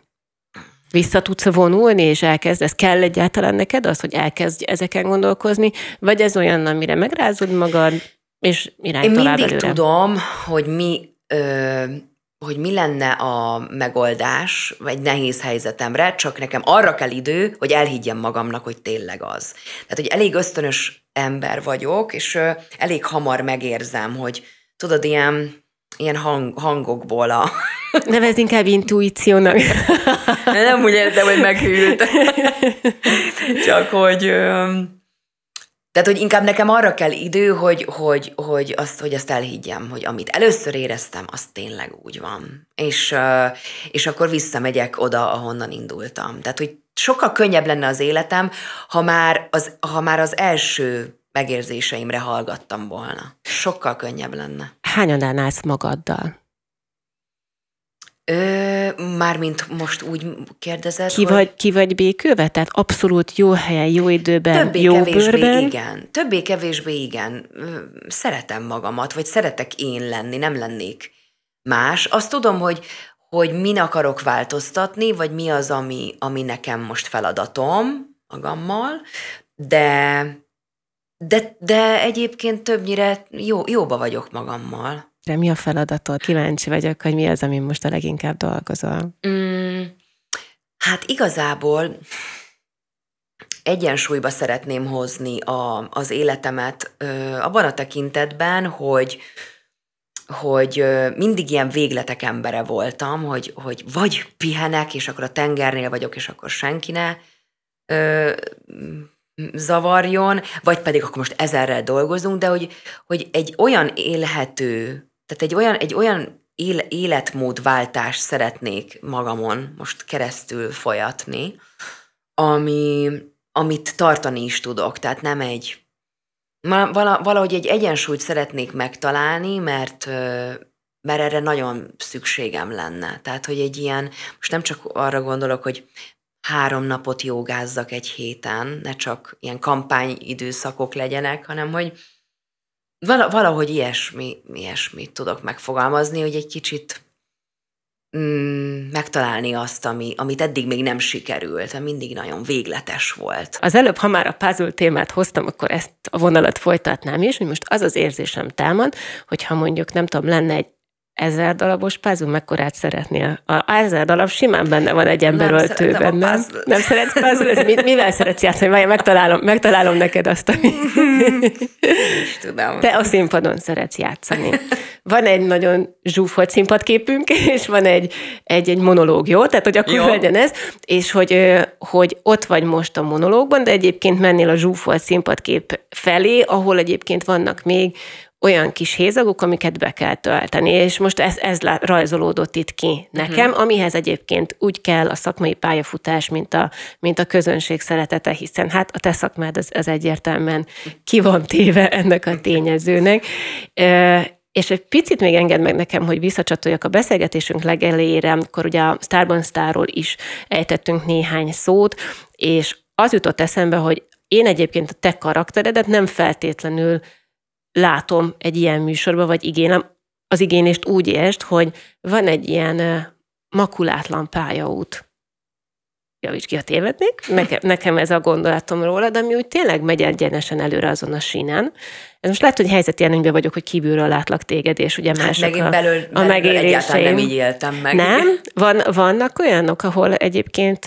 Vissza tudsz vonulni, és elkezdesz? Kell egyáltalán neked az, hogy elkezdj ezeken gondolkozni? Vagy ez olyan, amire megrázod magad, és irány Én tovább mindig előre? tudom, hogy mi ö- hogy mi lenne a megoldás egy nehéz helyzetemre, csak nekem arra kell idő, hogy elhiggyem magamnak, hogy tényleg az. Tehát, hogy elég ösztönös ember vagyok, és elég hamar megérzem, hogy tudod, ilyen, ilyen hang, hangokból a... Nevez inkább intuíciónak. Nem úgy értem, hogy meghűlt. Csak hogy tehát, hogy inkább nekem arra kell idő, hogy, hogy, hogy, azt, hogy azt elhiggyem, hogy amit először éreztem, az tényleg úgy van. És, és akkor visszamegyek oda, ahonnan indultam. Tehát, hogy sokkal könnyebb lenne az életem, ha már az, ha már az első megérzéseimre hallgattam volna. Sokkal könnyebb lenne. Hányan állsz magaddal? Ö, mármint most úgy kérdezed, ki vagy, hogy... Ki vagy békülve? Tehát abszolút jó helyen, jó időben, többé jó kevésbé bőrben? igen. Többé-kevésbé igen. Szeretem magamat, vagy szeretek én lenni, nem lennék más. Azt tudom, hogy, hogy min akarok változtatni, vagy mi az, ami, ami nekem most feladatom magammal, de, de, de egyébként többnyire jó, jóba vagyok magammal. De mi a feladatod? Kíváncsi vagyok, hogy mi az, amin most a leginkább dolgozol. Mm, hát igazából egyensúlyba szeretném hozni a, az életemet ö, abban a tekintetben, hogy hogy mindig ilyen végletek embere voltam, hogy, hogy vagy pihenek, és akkor a tengernél vagyok, és akkor senki ne ö, zavarjon, vagy pedig akkor most ezerrel dolgozunk, de hogy, hogy egy olyan élhető tehát egy olyan, egy olyan életmódváltást szeretnék magamon most keresztül folyatni, ami, amit tartani is tudok. Tehát nem egy... Valahogy egy egyensúlyt szeretnék megtalálni, mert, mert erre nagyon szükségem lenne. Tehát, hogy egy ilyen, most nem csak arra gondolok, hogy három napot jogázzak egy héten, ne csak ilyen kampányidőszakok legyenek, hanem hogy valahogy ilyesmi, ilyesmit tudok megfogalmazni, hogy egy kicsit mm, megtalálni azt, ami, amit eddig még nem sikerült, mindig nagyon végletes volt. Az előbb, ha már a puzzle témát hoztam, akkor ezt a vonalat folytatnám is, hogy most az az érzésem támad, hogyha mondjuk nem tudom, lenne egy ezer darabos puzzle, mekkorát szeretnél? A ezer darab simán benne van egy emberöltőben, nem? Nem, nem szeretsz puzzle ez mit, mivel szeretsz játszani? Majd megtalálom, megtalálom neked azt, ami... Tudom. Te a színpadon szeretsz játszani. Van egy nagyon zsúfolt színpadképünk, és van egy, egy, egy monológ, jó? Tehát, hogy akkor jó. legyen ez, és hogy, hogy ott vagy most a monológban, de egyébként mennél a zsúfolt színpadkép felé, ahol egyébként vannak még olyan kis hézagok, amiket be kell tölteni, és most ez, ez rajzolódott itt ki mhm. nekem, uh-huh. amihez egyébként úgy kell a szakmai pályafutás, mint a, mint a közönség szeretete, hiszen hát a te szakmád az, az egyértelműen ki van téve ennek a tényezőnek. És egy picit még enged meg nekem, hogy visszacsatoljak a beszélgetésünk legelére, amikor ugye a Starban Starról is ejtettünk néhány szót, és az jutott eszembe, hogy én egyébként a te karakteredet nem feltétlenül látom egy ilyen műsorban, vagy igénylem, az igénést úgy ért, hogy van egy ilyen makulátlan pályaút javíts ki, ha tévednék, nekem, nekem ez a gondolatom róla, de ami úgy tényleg megy egyenesen előre azon a sínen. Ez most lehet, hogy helyzeti előnyben vagyok, hogy kívülről látlak téged, és ugye hát mások meg a, belül, a belül nem így éltem meg. Nem? Van, vannak olyanok, ahol egyébként,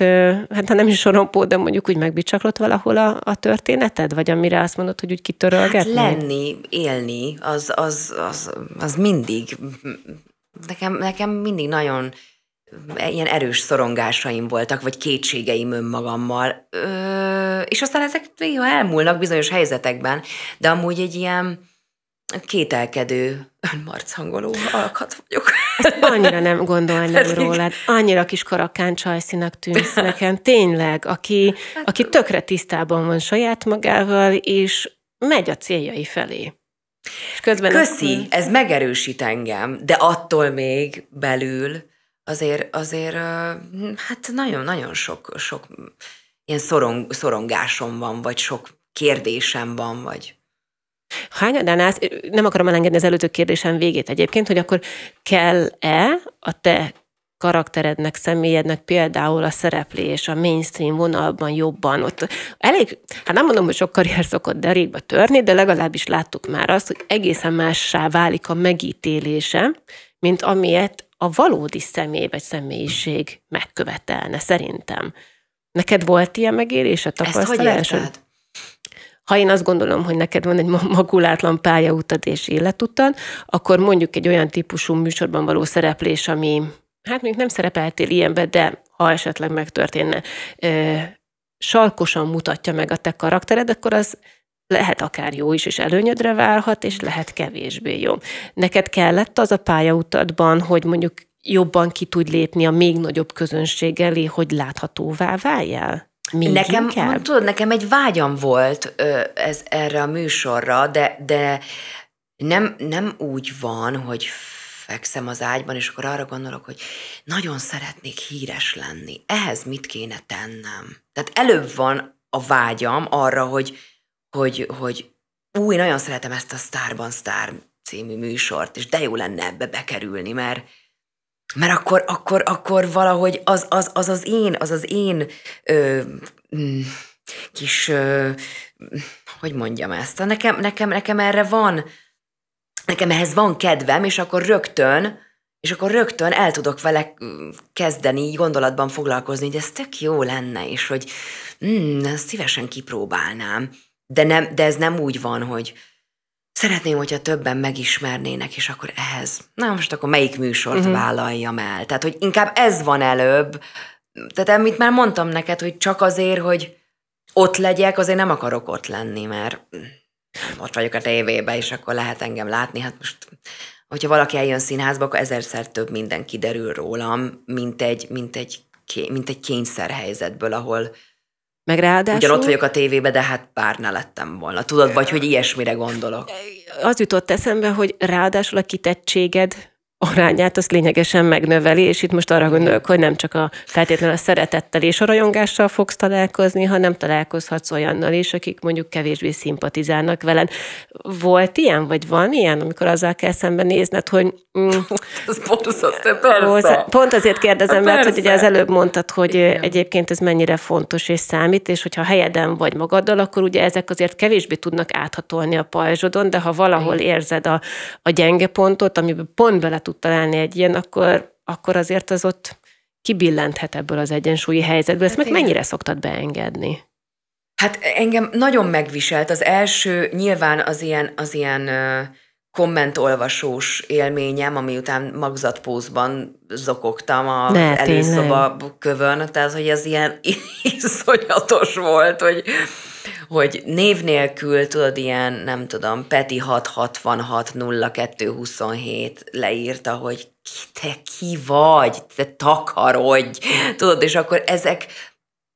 hát ha nem is sorompó, de mondjuk úgy megbicsaklott valahol a, a történeted, vagy amire azt mondod, hogy úgy kitörölgetni? Hát lenni, élni, az, az, az, az mindig, nekem, nekem mindig nagyon ilyen erős szorongásaim voltak, vagy kétségeim önmagammal, Ö, és aztán ezek néha elmúlnak bizonyos helyzetekben, de amúgy egy ilyen kételkedő, önmarcangoló alkat vagyok. Ezt annyira nem gondolnám Pedig... rólad. Annyira kis karakán csajszinak tűnsz nekem. Tényleg, aki, hát- aki tökre tisztában van saját magával, és megy a céljai felé. És közben Köszi, ez megerősít engem, de attól még belül azért, azért hát nagyon-nagyon sok, sok ilyen szorong, szorongásom van, vagy sok kérdésem van, vagy... Hányadán állsz, nem akarom elengedni az előző kérdésem végét egyébként, hogy akkor kell-e a te karakterednek, személyednek például a szereplés a mainstream vonalban jobban. Ott elég, hát nem mondom, hogy sok karrier szokott derékbe törni, de legalábbis láttuk már azt, hogy egészen mássá válik a megítélése, mint amilyet a valódi személy vagy személyiség megkövetelne, szerintem. Neked volt ilyen megérése, tapasztalás? Ezt ha én azt gondolom, hogy neked van egy magulátlan pályautad és életutad, akkor mondjuk egy olyan típusú műsorban való szereplés, ami, hát még nem szerepeltél ilyenbe, de ha esetleg megtörténne, ö, salkosan mutatja meg a te karaktered, akkor az lehet akár jó is, és előnyödre válhat, és lehet kevésbé jó. Neked kellett az a pályautatban, hogy mondjuk jobban ki tudj lépni a még nagyobb közönség elé, hogy láthatóvá váljál? Még nekem, inkább? tudod, nekem egy vágyam volt ö, ez erre a műsorra, de, de nem, nem úgy van, hogy fekszem az ágyban, és akkor arra gondolok, hogy nagyon szeretnék híres lenni. Ehhez mit kéne tennem? Tehát előbb van a vágyam arra, hogy hogy, hogy új, nagyon szeretem ezt a Starban Star című műsort, és de jó lenne ebbe bekerülni, mert, mert akkor, akkor, akkor valahogy az az, az, az én, az az én ö, mm, kis, ö, hogy mondjam ezt, nekem, nekem, nekem erre van, nekem ehhez van kedvem, és akkor rögtön, és akkor rögtön el tudok vele mm, kezdeni, így gondolatban foglalkozni, hogy ez tök jó lenne, és hogy mm, szívesen kipróbálnám. De, nem, de ez nem úgy van, hogy szeretném, hogyha többen megismernének, és akkor ehhez, na most akkor melyik műsort uh-huh. vállaljam el? Tehát, hogy inkább ez van előbb. Tehát, amit már mondtam neked, hogy csak azért, hogy ott legyek, azért nem akarok ott lenni, mert ott vagyok a tévében és akkor lehet engem látni. Hát most, hogyha valaki eljön színházba, akkor ezerszer több minden kiderül rólam, mint egy, mint egy, mint egy kényszerhelyzetből, ahol meg ráadásul... Ugyan ott vagyok a tévébe, de hát pár ne lettem volna. Tudod, vagy hogy ilyesmire gondolok. Az jutott eszembe, hogy ráadásul a kitettséged arányát, azt lényegesen megnöveli, és itt most arra gondolok, hogy nem csak a feltétlenül a szeretettel és a rajongással fogsz találkozni, hanem találkozhatsz olyannal is, akik mondjuk kevésbé szimpatizálnak velen. Volt ilyen, vagy van ilyen, amikor azzal kell szembenézned, hogy... Mm, ez borzasztó, persze. pont azért kérdezem, persze. Hát mert hogy ugye az előbb mondtad, hogy Igen. egyébként ez mennyire fontos és számít, és hogyha helyeden vagy magaddal, akkor ugye ezek azért kevésbé tudnak áthatolni a pajzsodon, de ha valahol Igen. érzed a, a gyenge pontot, amiben pont bele tud tud találni egy ilyen, akkor, akkor azért az ott kibillenthet ebből az egyensúlyi helyzetből. Ezt hát meg én... mennyire szoktad beengedni? Hát engem nagyon megviselt. Az első nyilván az ilyen, az ilyen kommentolvasós élményem, ami után magzatpózban zokogtam a előszoba kövön, tehát hogy ez ilyen iszonyatos volt, hogy hogy név nélkül, tudod, ilyen, nem tudom, Peti 666 0227 leírta, hogy ki, te ki vagy, te takarodj, tudod, és akkor ezek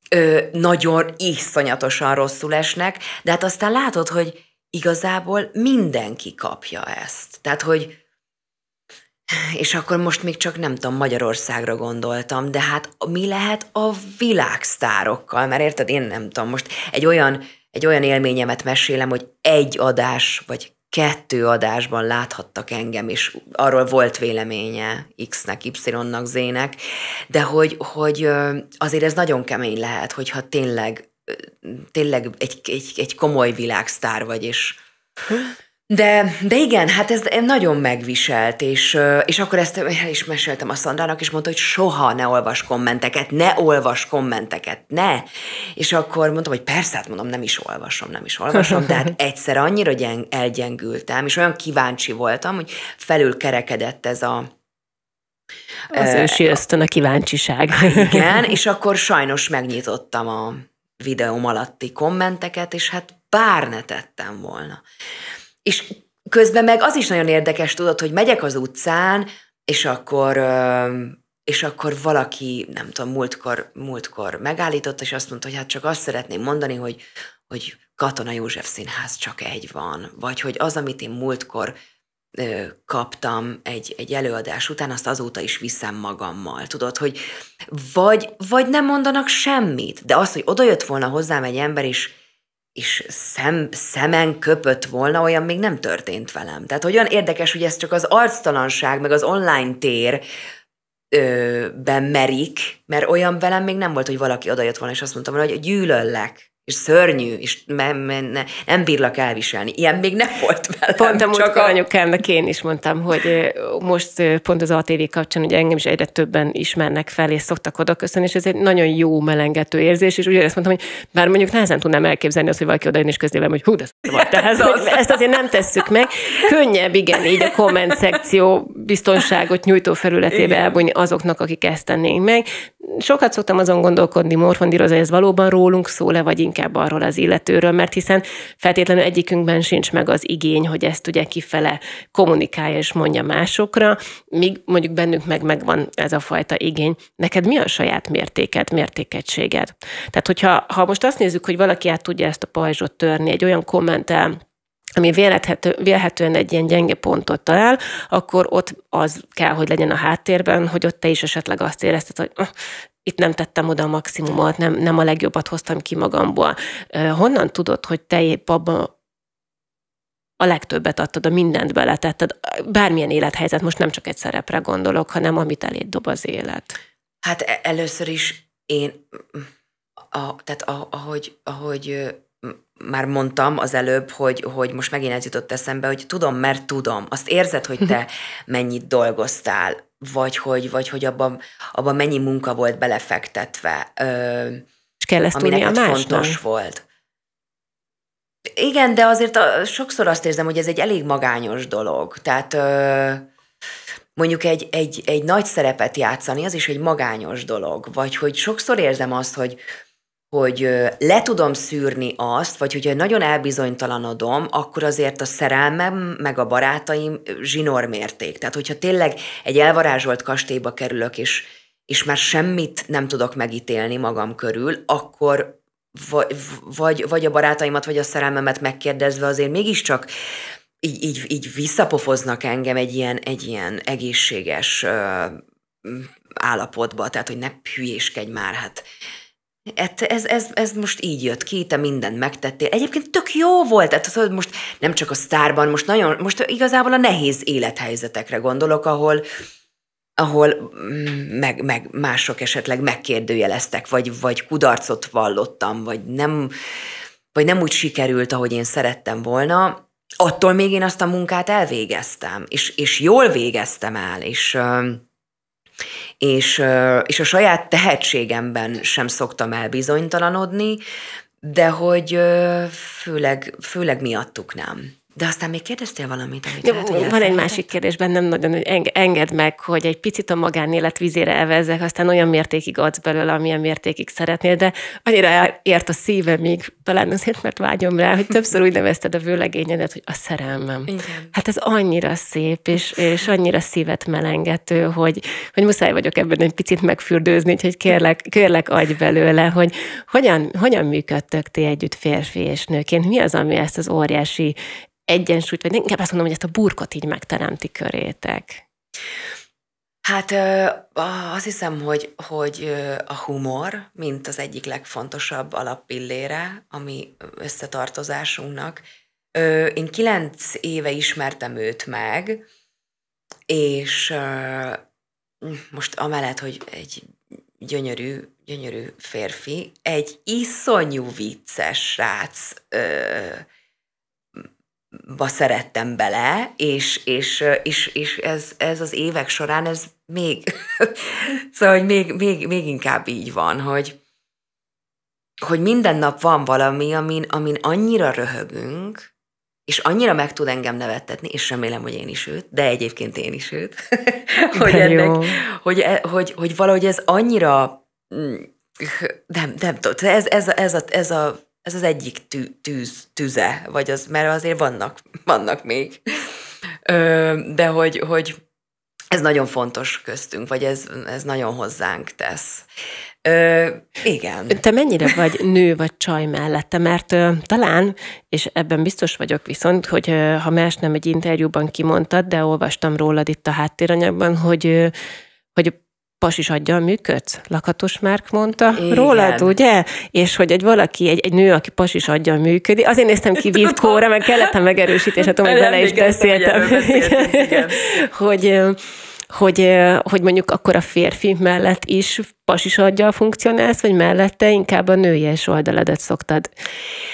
ö, nagyon iszonyatosan rosszul esnek, de hát aztán látod, hogy igazából mindenki kapja ezt. Tehát, hogy és akkor most még csak nem tudom, Magyarországra gondoltam, de hát mi lehet a világsztárokkal? Mert érted, én nem tudom, most egy olyan, egy olyan élményemet mesélem, hogy egy adás, vagy kettő adásban láthattak engem, és arról volt véleménye X-nek, Y-nak, Z-nek, de hogy, hogy azért ez nagyon kemény lehet, hogyha tényleg, tényleg egy, egy, egy komoly világsztár vagy, és de, de igen, hát ez nagyon megviselt, és, és akkor ezt el is meséltem a Szandrának, és mondta, hogy soha ne olvas kommenteket, ne olvas kommenteket, ne. És akkor mondtam, hogy persze, hát mondom, nem is olvasom, nem is olvasom, de hát egyszer annyira gyeng, elgyengültem, és olyan kíváncsi voltam, hogy felül kerekedett ez a, az e, ősi ösztön a kíváncsiság. Igen, és akkor sajnos megnyitottam a videóm alatti kommenteket, és hát bár ne tettem volna. És közben meg az is nagyon érdekes, tudod, hogy megyek az utcán, és akkor és akkor valaki, nem tudom, múltkor, múltkor megállított, és azt mondta, hogy hát csak azt szeretném mondani, hogy, hogy Katona József Színház csak egy van, vagy hogy az, amit én múltkor kaptam egy, egy előadás után, azt azóta is viszem magammal, tudod, hogy vagy, vagy nem mondanak semmit, de az, hogy odajött volna hozzám egy ember is, és szem, szemen köpött volna, olyan még nem történt velem. Tehát hogy olyan érdekes, hogy ez csak az arctalanság, meg az online tér ö, merik, mert olyan velem még nem volt, hogy valaki odajött volna, és azt mondtam volna, hogy gyűlöllek és szörnyű, és nem, nem, nem bírlak elviselni. Ilyen még nem volt velem. Pont a csak a... anyukámnak én is mondtam, hogy most pont az ATV kapcsán, hogy engem is egyre többen ismernek fel, és szoktak oda köszönni, és ez egy nagyon jó melengető érzés, és ugyanezt mondtam, hogy bár mondjuk nehezen tudnám elképzelni azt, hogy valaki oda jön és közlében, hogy hú, de volt. Tehát az, ezt azért nem tesszük meg. Könnyebb, igen, így a komment szekció biztonságot nyújtó felületébe elbújni azoknak, akik ezt tennénk meg, sokat szoktam azon gondolkodni, morfondíroz, hogy ez valóban rólunk szól-e, vagy inkább arról az illetőről, mert hiszen feltétlenül egyikünkben sincs meg az igény, hogy ezt ugye kifele kommunikálja és mondja másokra, míg mondjuk bennünk meg megvan ez a fajta igény. Neked mi a saját mértéked, mértékegységed? Tehát, hogyha ha most azt nézzük, hogy valaki át tudja ezt a pajzsot törni egy olyan kommentel, ami vélhetően egy ilyen gyenge pontot talál, akkor ott az kell, hogy legyen a háttérben, hogy ott te is esetleg azt érezted, hogy öh, itt nem tettem oda a maximumot, nem, nem a legjobbat hoztam ki magamból. Honnan tudod, hogy te épp abban a legtöbbet adtad, a mindent beletetted, bármilyen élethelyzet, most nem csak egy szerepre gondolok, hanem amit eléd dob az élet. Hát e-, először is én, a, tehát a, ahogy, ahogy már mondtam az előbb, hogy, hogy most megint ez jutott eszembe, hogy tudom, mert tudom. Azt érzed, hogy te mennyit dolgoztál, vagy hogy, vagy hogy abban, abban mennyi munka volt belefektetve. Ö, és kell ezt ami neked hát másnak. fontos volt. Igen, de azért a, sokszor azt érzem, hogy ez egy elég magányos dolog. Tehát ö, mondjuk egy, egy, egy nagy szerepet játszani, az is egy magányos dolog. Vagy hogy sokszor érzem azt, hogy hogy le tudom szűrni azt, vagy hogyha nagyon elbizonytalanodom, akkor azért a szerelmem meg a barátaim zsinormérték. Tehát, hogyha tényleg egy elvarázsolt kastélyba kerülök, és, és már semmit nem tudok megítélni magam körül, akkor vagy, vagy, vagy a barátaimat, vagy a szerelmemet megkérdezve azért mégiscsak így, így, így visszapofoznak engem egy ilyen, egy ilyen egészséges ö, állapotba, tehát hogy ne hülyéskedj már, hát ez, ez, ez most így jött ki, te mindent megtettél. Egyébként tök jó volt, tehát tudod, most nem csak a sztárban, most nagyon, most igazából a nehéz élethelyzetekre gondolok, ahol, ahol mm, meg, meg mások esetleg megkérdőjeleztek, vagy, vagy kudarcot vallottam, vagy nem, vagy nem úgy sikerült, ahogy én szerettem volna, attól még én azt a munkát elvégeztem, és, és jól végeztem el, és, és, és a saját tehetségemben sem szoktam elbizonytalanodni, de hogy főleg, főleg miattuk nem. De aztán még kérdeztél valamit, amit Jó, lehet, Van egy másik kérdés bennem nagyon, hogy engedd meg, hogy egy picit a magánélet vizére elvezzek, aztán olyan mértékig adsz belőle, amilyen mértékig szeretnél, de annyira ért a még talán azért, mert vágyom rá, hogy többször úgy nevezted a vőlegényedet, hogy a szerelmem. Igen. Hát ez annyira szép, és, és annyira szívet melengető, hogy, hogy muszáj vagyok ebben egy picit megfürdőzni, hogy kérlek, kérlek adj belőle, hogy hogyan, hogyan működtök ti együtt férfi és nőként, mi az, ami ezt az óriási egyensúlyt, vagy inkább azt mondom, hogy ezt a burkot így megteremti körétek. Hát azt hiszem, hogy, hogy a humor, mint az egyik legfontosabb alappillére, ami összetartozásunknak. Én kilenc éve ismertem őt meg, és most amellett, hogy egy gyönyörű, gyönyörű férfi, egy iszonyú vicces srác ba szerettem bele, és, és, és, és ez, ez, az évek során ez még, szóval hogy még, még, még, inkább így van, hogy, hogy minden nap van valami, amin, amin annyira röhögünk, és annyira meg tud engem nevettetni, és remélem, hogy én is őt, de egyébként én is őt, hogy, ennek, hogy, e, hogy, hogy valahogy ez annyira, mm, nem, nem tudom, ez, ez, ez, a, ez a ez az egyik tű, tűz, tüze, vagy az, mert azért vannak, vannak még. De hogy, hogy ez nagyon fontos köztünk, vagy ez, ez nagyon hozzánk tesz. Ö, igen. Te mennyire vagy nő vagy csaj mellette? Mert ö, talán, és ebben biztos vagyok viszont, hogy ö, ha más nem egy interjúban kimondtad, de olvastam rólad itt a háttéranyagban, hogy ö, hogy pasis a működsz, Lakatos Márk mondta Igen. rólad, ugye? És hogy egy valaki, egy, egy nő, aki pasis a működik, azért néztem ki vívkóra, mert kellettem megerősítés, hát hogy bele is beszéltem. Igen. Igen. hogy hogy, hogy mondjuk akkor a férfi mellett is pasis a funkcionálsz, vagy mellette inkább a nőies oldaladat szoktad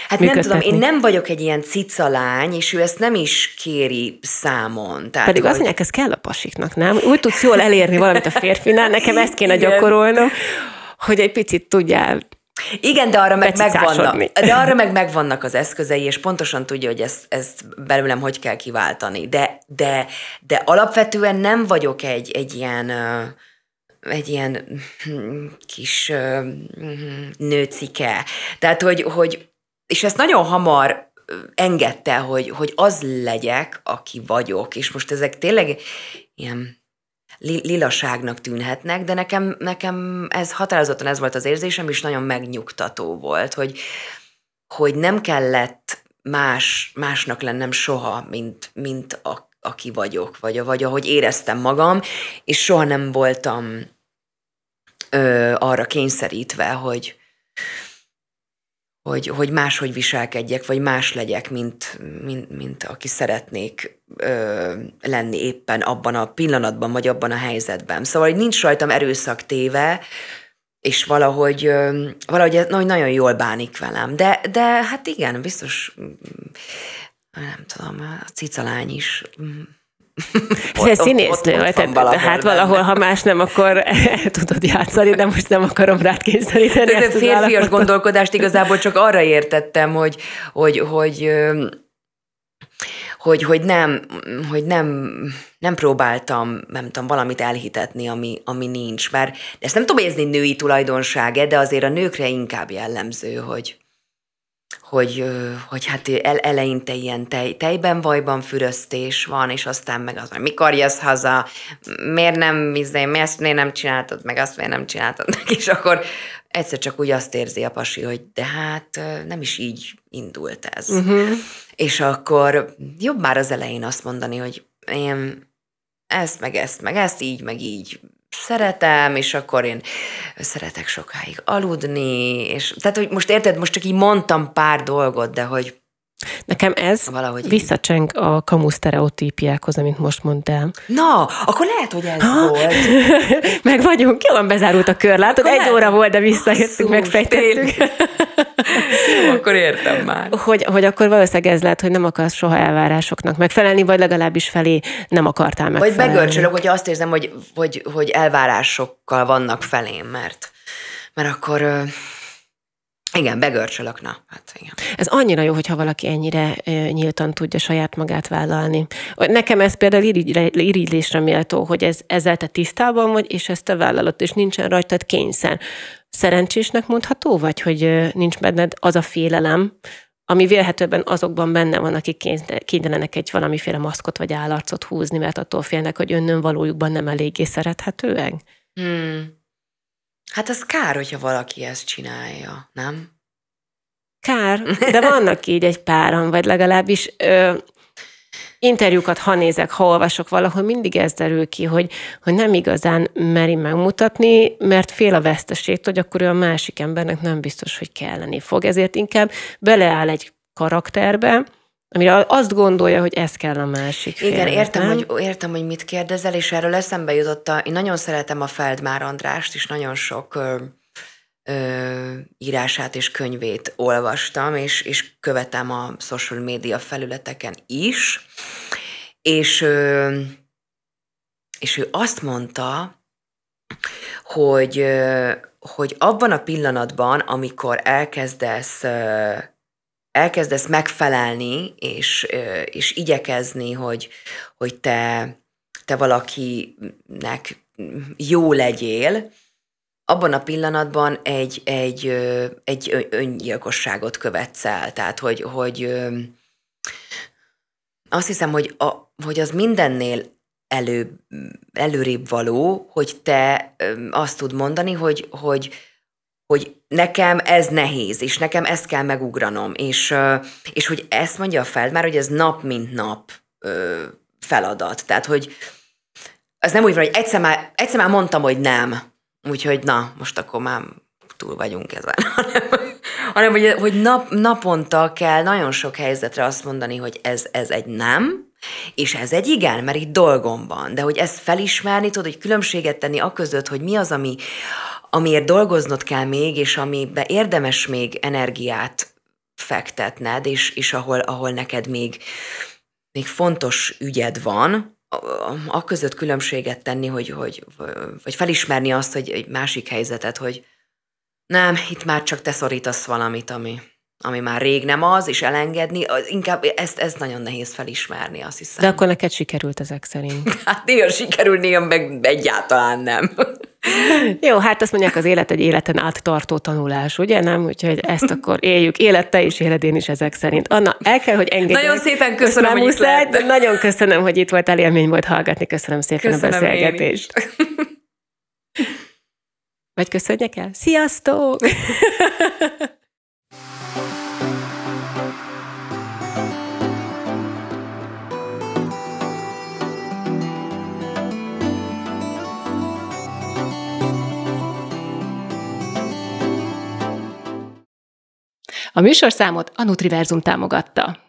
Hát nem tudom, én nem vagyok egy ilyen lány, és ő ezt nem is kéri számon. Tehát Pedig hogy... azt mondják, ez kell a pasiknak, nem? Úgy tudsz jól elérni valamit a férfinál, nekem ezt kéne Igen. gyakorolnom, hogy egy picit tudjál igen, de arra meg, megvannak, de arra meg megvannak az eszközei, és pontosan tudja, hogy ezt, ezt belőlem hogy kell kiváltani. De, de, de alapvetően nem vagyok egy, egy ilyen egy ilyen hm, kis hm, nőcike. Tehát, hogy, hogy és ezt nagyon hamar engedte, hogy, hogy az legyek, aki vagyok. És most ezek tényleg ilyen lilaságnak tűnhetnek, de nekem, nekem ez határozottan ez volt az érzésem, és nagyon megnyugtató volt, hogy, hogy nem kellett más, másnak lennem soha, mint, mint a, aki vagyok, vagy, vagy ahogy éreztem magam, és soha nem voltam ö, arra kényszerítve, hogy, hogy, hogy máshogy viselkedjek, vagy más legyek, mint, mint, mint aki szeretnék ö, lenni éppen abban a pillanatban, vagy abban a helyzetben. Szóval, hogy nincs rajtam erőszak téve, és valahogy, ö, valahogy nagyon jól bánik velem. De, de hát igen, biztos, nem tudom, a cicalány is te színésznő ott, tehát valahol hát valahol, benne. ha más nem, akkor el tudod játszani, de most nem akarom rád kényszeríteni. Ez a férfias gondolkodást igazából csak arra értettem, hogy, hogy, hogy hogy, hogy, nem, hogy nem, nem próbáltam, nem tudom, valamit elhitetni, ami, ami nincs. Mert ezt nem tudom érzni női tulajdonsága, de azért a nőkre inkább jellemző, hogy, hogy, hogy hát el, eleinte ilyen tej, tejben vajban füröztés van, és aztán meg az, hogy mikor jössz haza, miért nem, izé, miért ezt miért nem csináltad, meg azt miért nem csináltad, meg, és akkor egyszer csak úgy azt érzi a pasi, hogy de hát nem is így indult ez. Uh-huh. És akkor jobb már az elején azt mondani, hogy én ezt, meg ezt, meg ezt, így, meg így szeretem, és akkor én szeretek sokáig aludni, és tehát, hogy most érted, most csak így mondtam pár dolgot, de hogy Nekem ez Valahogy visszacseng így. a kamu sztereotípiákhoz, amit most mondtál. Na, akkor lehet, hogy ez ha? volt. meg vagyunk, jól bezárult a kör, látod? Akkor egy lehet. óra volt, de visszajöttünk, megfejtettük. Jó, akkor értem már. Hogy, hogy akkor valószínűleg ez lehet, hogy nem akarsz soha elvárásoknak megfelelni, vagy legalábbis felé nem akartál megfelelni. Vagy begörcsölök, hogy azt érzem, hogy, hogy, hogy elvárásokkal vannak felém, mert, mert akkor igen, begörcsölök, na. Hát igen. Ez annyira jó, hogyha valaki ennyire ö, nyíltan tudja saját magát vállalni. Nekem ez például irigylésre méltó, hogy ez, ezzel te tisztában vagy, és ezt te vállalod, és nincsen rajtad kényszer. Szerencsésnek mondható vagy, hogy ö, nincs benned az a félelem, ami vélhetőben azokban benne van, akik kénytelenek egy valamiféle maszkot vagy állarcot húzni, mert attól félnek, hogy önnön valójukban nem eléggé szerethetőek? Hmm. Hát az kár, hogyha valaki ezt csinálja, nem? Kár, de vannak így egy páran, vagy legalábbis ö, interjúkat, ha nézek, ha olvasok valahol, mindig ez derül ki, hogy, hogy nem igazán meri megmutatni, mert fél a veszteségtől, hogy akkor ő a másik embernek nem biztos, hogy kelleni fog. Ezért inkább beleáll egy karakterbe, Amire azt gondolja, hogy ez kell a másik fél, Igen, értem hogy, értem, hogy mit kérdezel, és erről eszembe jutott a, én nagyon szeretem a Feldmár Andrást, és nagyon sok ö, ö, írását és könyvét olvastam, és, és követem a social média felületeken is, és, ö, és ő azt mondta, hogy, ö, hogy abban a pillanatban, amikor elkezdesz ö, elkezdesz megfelelni, és, és igyekezni, hogy, hogy te, te valakinek jó legyél, abban a pillanatban egy, egy, egy öngyilkosságot követsz el. Tehát, hogy, hogy azt hiszem, hogy, a, hogy az mindennél elő, előrébb való, hogy te azt tud mondani, hogy, hogy, hogy nekem ez nehéz, és nekem ezt kell megugranom, és, és hogy ezt mondja a feld, már, hogy ez nap mint nap feladat. Tehát, hogy az nem úgy van, hogy egyszer már, egyszer már mondtam, hogy nem, úgyhogy na, most akkor már túl vagyunk ezen, hanem, hanem hogy, hogy nap, naponta kell nagyon sok helyzetre azt mondani, hogy ez, ez egy nem, és ez egy igen, mert itt dolgom van, de hogy ezt felismerni, tudod, hogy különbséget tenni a között, hogy mi az, ami, amiért dolgoznod kell még, és amibe érdemes még energiát fektetned, és, és ahol, ahol neked még, még fontos ügyed van, a között különbséget tenni, hogy, hogy, vagy felismerni azt, hogy egy másik helyzetet, hogy nem, itt már csak te szorítasz valamit, ami, ami már rég nem az, és elengedni, inkább ezt, ezt nagyon nehéz felismerni, azt hiszem. De akkor neked sikerült ezek szerint. Hát néha sikerül, néha meg egyáltalán nem. Jó, hát azt mondják, az élet egy életen át tartó tanulás, ugye nem? Úgyhogy ezt akkor éljük élete és éledén is ezek szerint. Anna, el kell, hogy engedjük. Nagyon szépen köszönöm, hogy muszáj, de nagyon köszönöm, hogy itt voltál, élmény volt hallgatni. Köszönöm szépen köszönöm a beszélgetést. Vagy köszönjek el? Sziasztok! A műsorszámot a Nutriverzum támogatta.